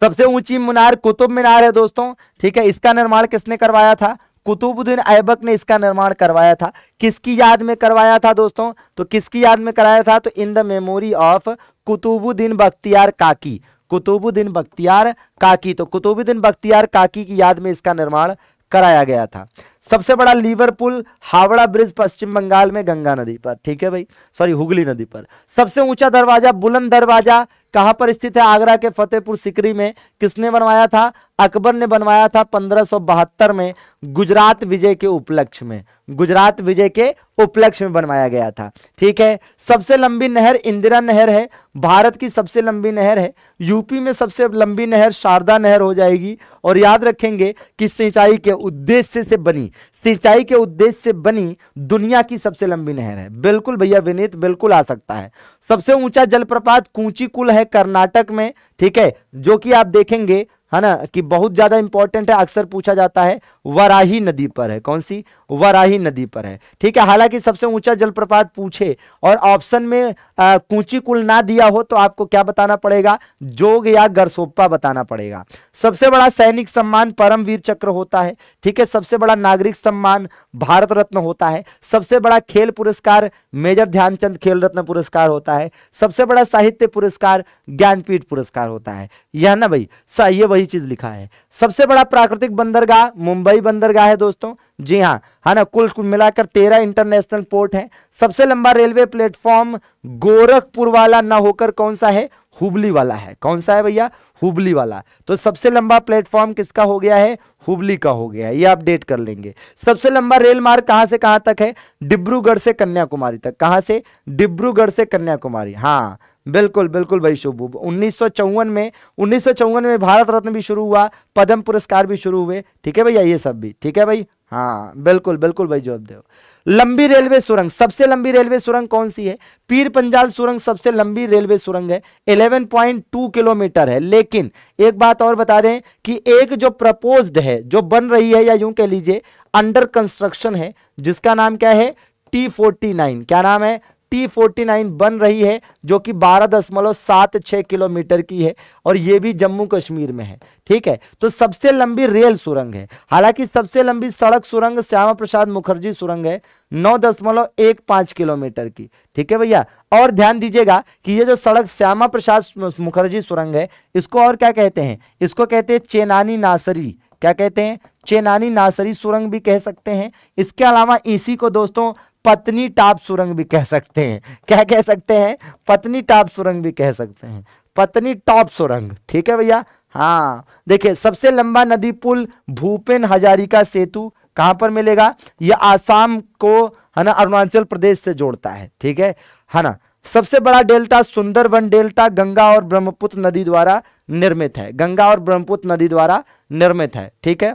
सबसे ऊंची मीनार कुतुब मीनार है दोस्तों ठीक है इसका निर्माण किसने करवाया था कुतुबुद्दीन ऐबक ने इसका निर्माण करवाया था किसकी याद में करवाया था दोस्तों तो किसकी याद में कराया था तो in the memory of Qutbuddin Bakhtiyar Kaki Qutbuddin Bakhtiyar काकी तो कुतुबुद्दीन बख्तियार काकी की याद में इसका निर्माण कराया गया था सबसे बड़ा लीवरपुल हावड़ा ब्रिज पश्चिम बंगाल में गंगा नदी पर ठीक है भाई सॉरी हुगली नदी पर सबसे ऊंचा दरवाजा बुलंद दरवाजा कहाँ पर स्थित है आगरा के फतेहपुर सिकरी में किसने बनवाया था अकबर ने बनवाया था पंद्रह में गुजरात विजय के उपलक्ष्य में गुजरात विजय के उपलक्ष्य में बनवाया गया था ठीक है सबसे लंबी नहर इंदिरा नहर है भारत की सबसे लंबी नहर है यूपी में सबसे लंबी नहर शारदा नहर हो जाएगी और याद रखेंगे कि सिंचाई के उद्देश्य से बनी सिंचाई के उद्देश्य से बनी दुनिया की सबसे लंबी नहर है बिल्कुल भैया विनीत बिल्कुल आ सकता है सबसे ऊंचा जलप्रपात कूची कुल है कर्नाटक में ठीक है जो कि आप देखेंगे है ना कि बहुत ज्यादा इंपॉर्टेंट है अक्सर पूछा जाता है वराही नदी पर है कौन सी वराही नदी पर है ठीक है हालांकि सबसे ऊंचा जलप्रपात पूछे और ऑप्शन में कूची कुल ना दिया हो तो आपको क्या बताना पड़ेगा जोग या गरसोपा बताना पड़ेगा सबसे बड़ा सैनिक सम्मान परमवीर चक्र होता है ठीक है सबसे बड़ा नागरिक सम्मान भारत रत्न होता है सबसे बड़ा खेल पुरस्कार मेजर ध्यानचंद खेल रत्न पुरस्कार होता है सबसे बड़ा साहित्य पुरस्कार ज्ञानपीठ पुरस्कार होता है यह ना भाई सही वही चीज लिखा है सबसे बड़ा प्राकृतिक बंदरगाह मुंबई बंदरगाह है दोस्तों जी हाँ है हाँ ना कुल मिलाकर तेरह इंटरनेशनल पोर्ट हैं सबसे लंबा रेलवे प्लेटफॉर्म गोरखपुर वाला ना होकर कौन सा है हुबली वाला है कौन सा है भैया हुबली वाला तो सबसे लंबा प्लेटफॉर्म किसका हो गया है हुबली का हो गया है ये अपडेट कर लेंगे सबसे लंबा रेल मार्ग कहां से कहां तक है डिब्रूगढ़ से कन्याकुमारी तक कहां से डिब्रूगढ़ से कन्याकुमारी हाँ बिल्कुल बिल्कुल भाई शुभ उन्नीस में उन्नीस में भारत रत्न भी शुरू हुआ पद्म पुरस्कार भी शुरू हुए ठीक है भैया ये सब भी ठीक है भाई हाँ बिल्कुल बिल्कुल भाई जवाब देव लंबी रेलवे सुरंग सबसे लंबी रेलवे सुरंग कौन सी है पीर पंजाल सुरंग सबसे लंबी रेलवे सुरंग है 11.2 किलोमीटर है लेकिन एक बात और बता दें कि एक जो प्रपोज्ड है जो बन रही है या यूं कह लीजिए अंडर कंस्ट्रक्शन है जिसका नाम क्या है टी फोर्टी नाइन क्या नाम है टी फोर्टी नाइन बन रही है जो कि बारह दशमलव सात छः किलोमीटर की है और ये भी जम्मू कश्मीर में है ठीक है तो सबसे लंबी रेल सुरंग है हालांकि सबसे लंबी सड़क सुरंग श्यामा प्रसाद मुखर्जी सुरंग है नौ दशमलव एक पाँच किलोमीटर की ठीक है भैया और ध्यान दीजिएगा कि ये जो सड़क श्यामा प्रसाद मुखर्जी सुरंग है इसको और क्या कहते हैं इसको कहते हैं चेनानी नासरी क्या कहते हैं चेनानी नासरी सुरंग भी कह सकते हैं इसके अलावा इसी को दोस्तों पत्नी टाप सुरंग भी कह सकते हैं क्या कह सकते हैं पत्नी टाप सुरंग भी कह सकते हैं पत्नी टॉप सुरंग ठीक है भैया हाँ देखिए सबसे लंबा नदी पुल भूपेन हजारिका सेतु कहां पर मिलेगा यह आसाम को है ना अरुणाचल प्रदेश से जोड़ता है ठीक है है ना सबसे बड़ा डेल्टा सुंदरवन डेल्टा गंगा और ब्रह्मपुत्र नदी द्वारा निर्मित है गंगा और ब्रह्मपुत्र नदी द्वारा निर्मित है ठीक है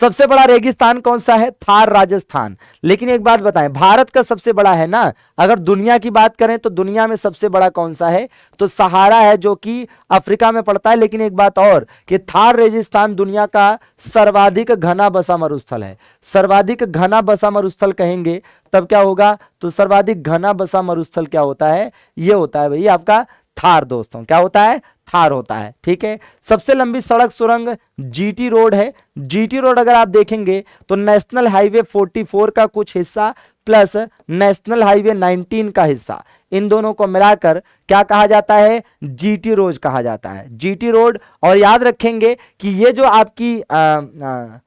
सबसे बड़ा रेगिस्तान कौन सा है थार राजस्थान लेकिन एक बात बताएं भारत का सबसे बड़ा है ना अगर दुनिया की बात करें तो दुनिया में सबसे बड़ा कौन सा है तो सहारा है जो कि अफ्रीका में पड़ता है लेकिन एक बात और कि थार रेगिस्तान दुनिया का सर्वाधिक घना बसा मरुस्थल है सर्वाधिक घना बसा मरुस्थल कहेंगे तब क्या होगा तो सर्वाधिक घना बसा मरुस्थल क्या होता है यह होता है भाई आपका थार दोस्तों क्या होता है थार होता है ठीक है सबसे लंबी सड़क सुरंग जीटी रोड है जीटी रोड अगर आप देखेंगे तो नेशनल हाईवे 44 का कुछ हिस्सा प्लस नेशनल हाईवे 19 का हिस्सा इन दोनों को मिलाकर क्या कहा जाता है जीटी रोड कहा जाता है जीटी रोड और याद रखेंगे कि ये जो आपकी आ, आ,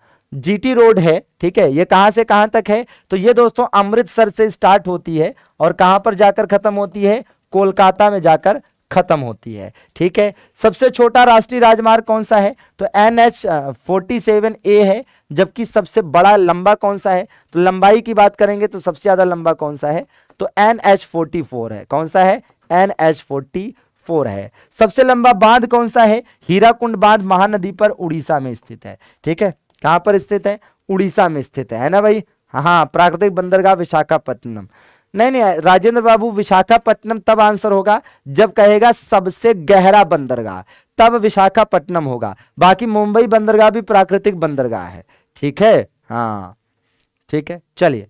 जीटी रोड है ठीक है ये कहां से कहां तक है तो ये दोस्तों अमृतसर से स्टार्ट होती है और कहां पर जाकर खत्म होती है कोलकाता में जाकर खत्म होती है ठीक है सबसे छोटा राष्ट्रीय राजमार्ग कौन सा है तो N H forty seven A है जबकि सबसे बड़ा लंबा कौन सा है तो लंबाई की बात करेंगे तो सबसे ज़्यादा लंबा कौन सा है तो एन एच फोर्टी फोर है कौन सा है एन एच फोर्टी फोर है सबसे लंबा बांध कौन सा है हीराकुंड बांध महानदी पर उड़ीसा में स्थित है ठीक है कहां पर स्थित है उड़ीसा में स्थित है, है ना भाई हाँ प्राकृतिक बंदरगाह विशाखापट्टनम नहीं नहीं राजेंद्र बाबू विशाखापट्टनम तब आंसर होगा जब कहेगा सबसे गहरा बंदरगाह तब विशाखापट्टनम होगा बाकी मुंबई बंदरगाह भी प्राकृतिक बंदरगाह है ठीक है हाँ ठीक है चलिए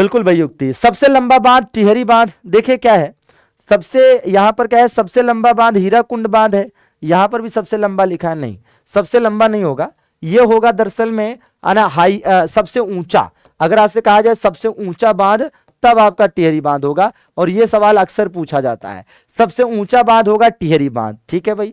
बिल्कुल भाई युक्ति सबसे लंबा बांध टिहरी बांध देखिए क्या है सबसे यहाँ पर क्या है सबसे लंबा बांध हीरा कुंड बांध है यहाँ पर भी सबसे लंबा लिखा है नहीं सबसे लंबा नहीं होगा ये होगा दरअसल में अना हाई आ, सबसे ऊंचा अगर आपसे कहा जाए सबसे ऊंचा बांध तब आपका टिहरी बांध होगा और यह सवाल अक्सर पूछा जाता है सबसे ऊंचा बांध होगा टिहरी बांध ठीक है भाई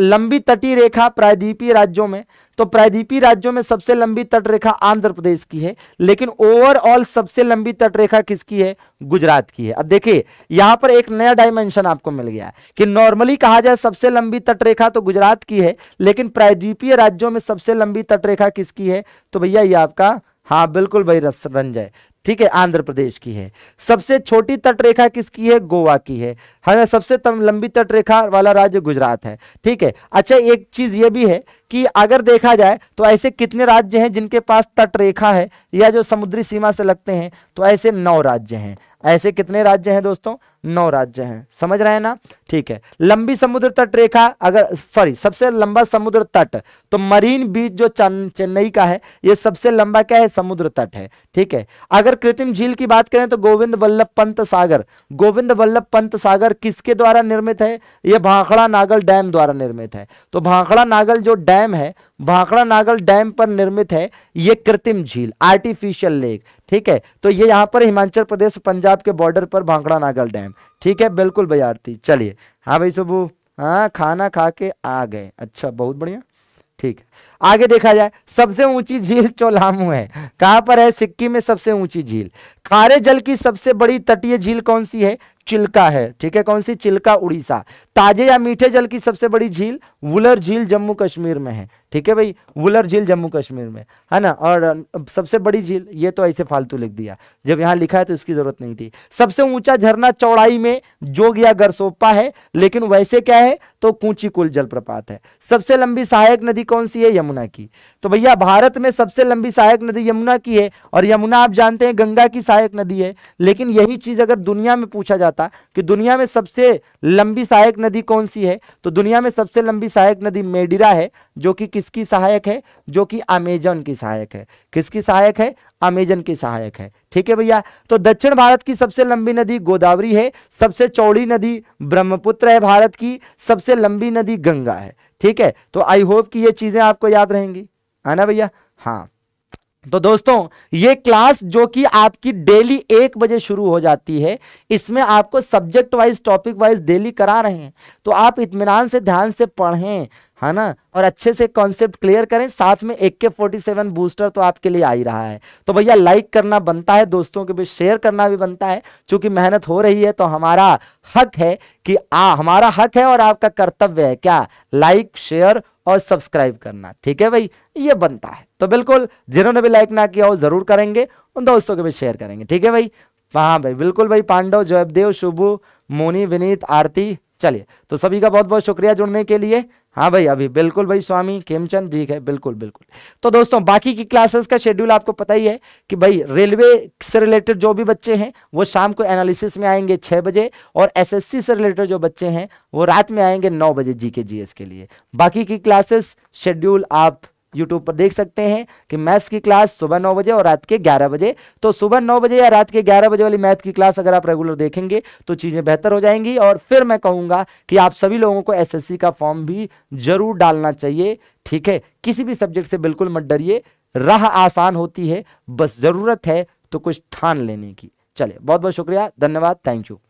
लंबी तटी रेखा प्रायद्वीपीय राज्यों में तो प्रायद्वीपीय राज्यों में सबसे लंबी तट रेखा आंध्र प्रदेश की है लेकिन ओवरऑल सबसे लंबी तट रेखा किसकी है गुजरात की है अब देखिए यहां पर एक नया डायमेंशन आपको मिल गया कि नॉर्मली कहा जाए सबसे लंबी तट रेखा तो गुजरात की है लेकिन प्रायद्वीपीय राज्यों में सबसे लंबी तट रेखा किसकी है तो भैया ये आपका हाँ बिल्कुल भाई रंजय ठीक है आंध्र प्रदेश की है सबसे छोटी तटरेखा किसकी है गोवा की है हमें सबसे लंबी तटरेखा वाला राज्य गुजरात है ठीक है अच्छा एक चीज ये भी है कि अगर देखा जाए तो ऐसे कितने राज्य हैं जिनके पास तटरेखा है या जो समुद्री सीमा से लगते हैं तो ऐसे नौ राज्य हैं ऐसे कितने राज्य हैं दोस्तों नौ राज्य हैं समझ रहे हैं ना ठीक है लंबी समुद्र तट रेखा अगर सॉरी सबसे लंबा समुद्र तट तो मरीन बीच जो चेन्नई का है ये सबसे लंबा क्या है समुद्र तट है ठीक है अगर कृत्रिम झील की बात करें तो गोविंद वल्लभ पंत सागर गोविंद वल्लभ पंत सागर किसके द्वारा निर्मित है यह भाखड़ा नागल डैम द्वारा निर्मित है तो भाखड़ा नागल जो डैम है भाखड़ा नागल डैम पर निर्मित है ये कृत्रिम झील आर्टिफिशियल लेक ठीक है तो ये यहाँ पर हिमाचल प्रदेश पंजाब के बॉर्डर पर भाखड़ा नागल डैम ठीक है बिल्कुल बजारती चलिए हाँ भाई सुबू हाँ खाना खा के आ गए अच्छा बहुत बढ़िया ठीक है आगे देखा जाए सबसे ऊंची झील चोलामू है कहाँ पर है सिक्किम में सबसे ऊंची झील खारे जल की सबसे बड़ी तटीय झील कौन सी है चिल्का है ठीक है कौन सी चिल्का उड़ीसा ताजे या मीठे जल की सबसे बड़ी झील वुलर झील जम्मू कश्मीर में है ठीक है भाई वुलर झील जम्मू कश्मीर में है ना और सबसे बड़ी झील ये तो ऐसे फालतू लिख दिया जब यहां लिखा है तो इसकी जरूरत नहीं थी सबसे ऊंचा झरना चौड़ाई में जोग या गरसोपा है लेकिन वैसे क्या है तो कूची कुल जलप्रपात है सबसे लंबी सहायक नदी कौन सी है यमुना की तो भैया भारत में सबसे लंबी सहायक नदी यमुना की है और यमुना आप जानते हैं गंगा की सहायक नदी है लेकिन यही चीज़ अगर दुनिया में पूछा जाता कि दुनिया में सबसे लंबी सहायक नदी कौन सी है तो दुनिया में सबसे लंबी सहायक नदी मेडिरा है जो कि किसकी सहायक है जो कि अमेजन की सहायक है किसकी सहायक है अमेजन की सहायक है ठीक है भैया तो दक्षिण भारत की सबसे लंबी नदी गोदावरी है सबसे चौड़ी नदी ब्रह्मपुत्र है भारत की सबसे लंबी नदी गंगा है ठीक है तो आई होप कि ये चीज़ें आपको याद रहेंगी है ना भैया हाँ तो दोस्तों ये क्लास जो कि आपकी डेली एक बजे शुरू हो जाती है इसमें आपको subject wise topic wise daily करा रहे हैं तो आप इतमान से ध्यान से पढ़ें है ना और अच्छे से कॉन्सेप्ट क्लियर करें साथ में एक के फोर्टी सेवन बूस्टर तो आपके लिए आ ही रहा है तो भैया लाइक करना बनता है दोस्तों के बीच शेयर करना भी बनता है चूंकि मेहनत हो रही है तो हमारा हक है कि आ हमारा हक है और आपका कर्तव्य है क्या लाइक शेयर और सब्सक्राइब करना ठीक है भाई ये बनता है तो बिल्कुल जिन्होंने भी लाइक ना किया हो जरूर करेंगे उन दोस्तों के भी शेयर करेंगे ठीक है भाई हाँ भाई बिल्कुल भाई पांडव जयदेव शुभु मोनी विनीत आरती चलिए तो सभी का बहुत बहुत शुक्रिया जुड़ने के लिए हाँ भाई अभी बिल्कुल भाई स्वामी खेमचंद ठीक है बिल्कुल बिल्कुल तो दोस्तों बाकी की क्लासेस का शेड्यूल आपको पता ही है कि भाई रेलवे से रिलेटेड जो भी बच्चे हैं वो शाम को एनालिसिस में आएंगे छः बजे और एसएससी से रिलेटेड जो बच्चे हैं वो रात में आएंगे नौ बजे जी के के लिए बाकी की क्लासेस शेड्यूल आप यूट्यूब पर देख सकते हैं कि मैथ्स की क्लास सुबह नौ बजे और रात के ग्यारह बजे तो सुबह नौ बजे या रात के ग्यारह बजे वाली मैथ की क्लास अगर आप रेगुलर देखेंगे तो चीज़ें बेहतर हो जाएंगी और फिर मैं कहूँगा कि आप सभी लोगों को एस का फॉर्म भी जरूर डालना चाहिए ठीक है किसी भी सब्जेक्ट से बिल्कुल मत डरिए राह आसान होती है बस ज़रूरत है तो कुछ ठान लेने की चलिए बहुत बहुत शुक्रिया धन्यवाद थैंक यू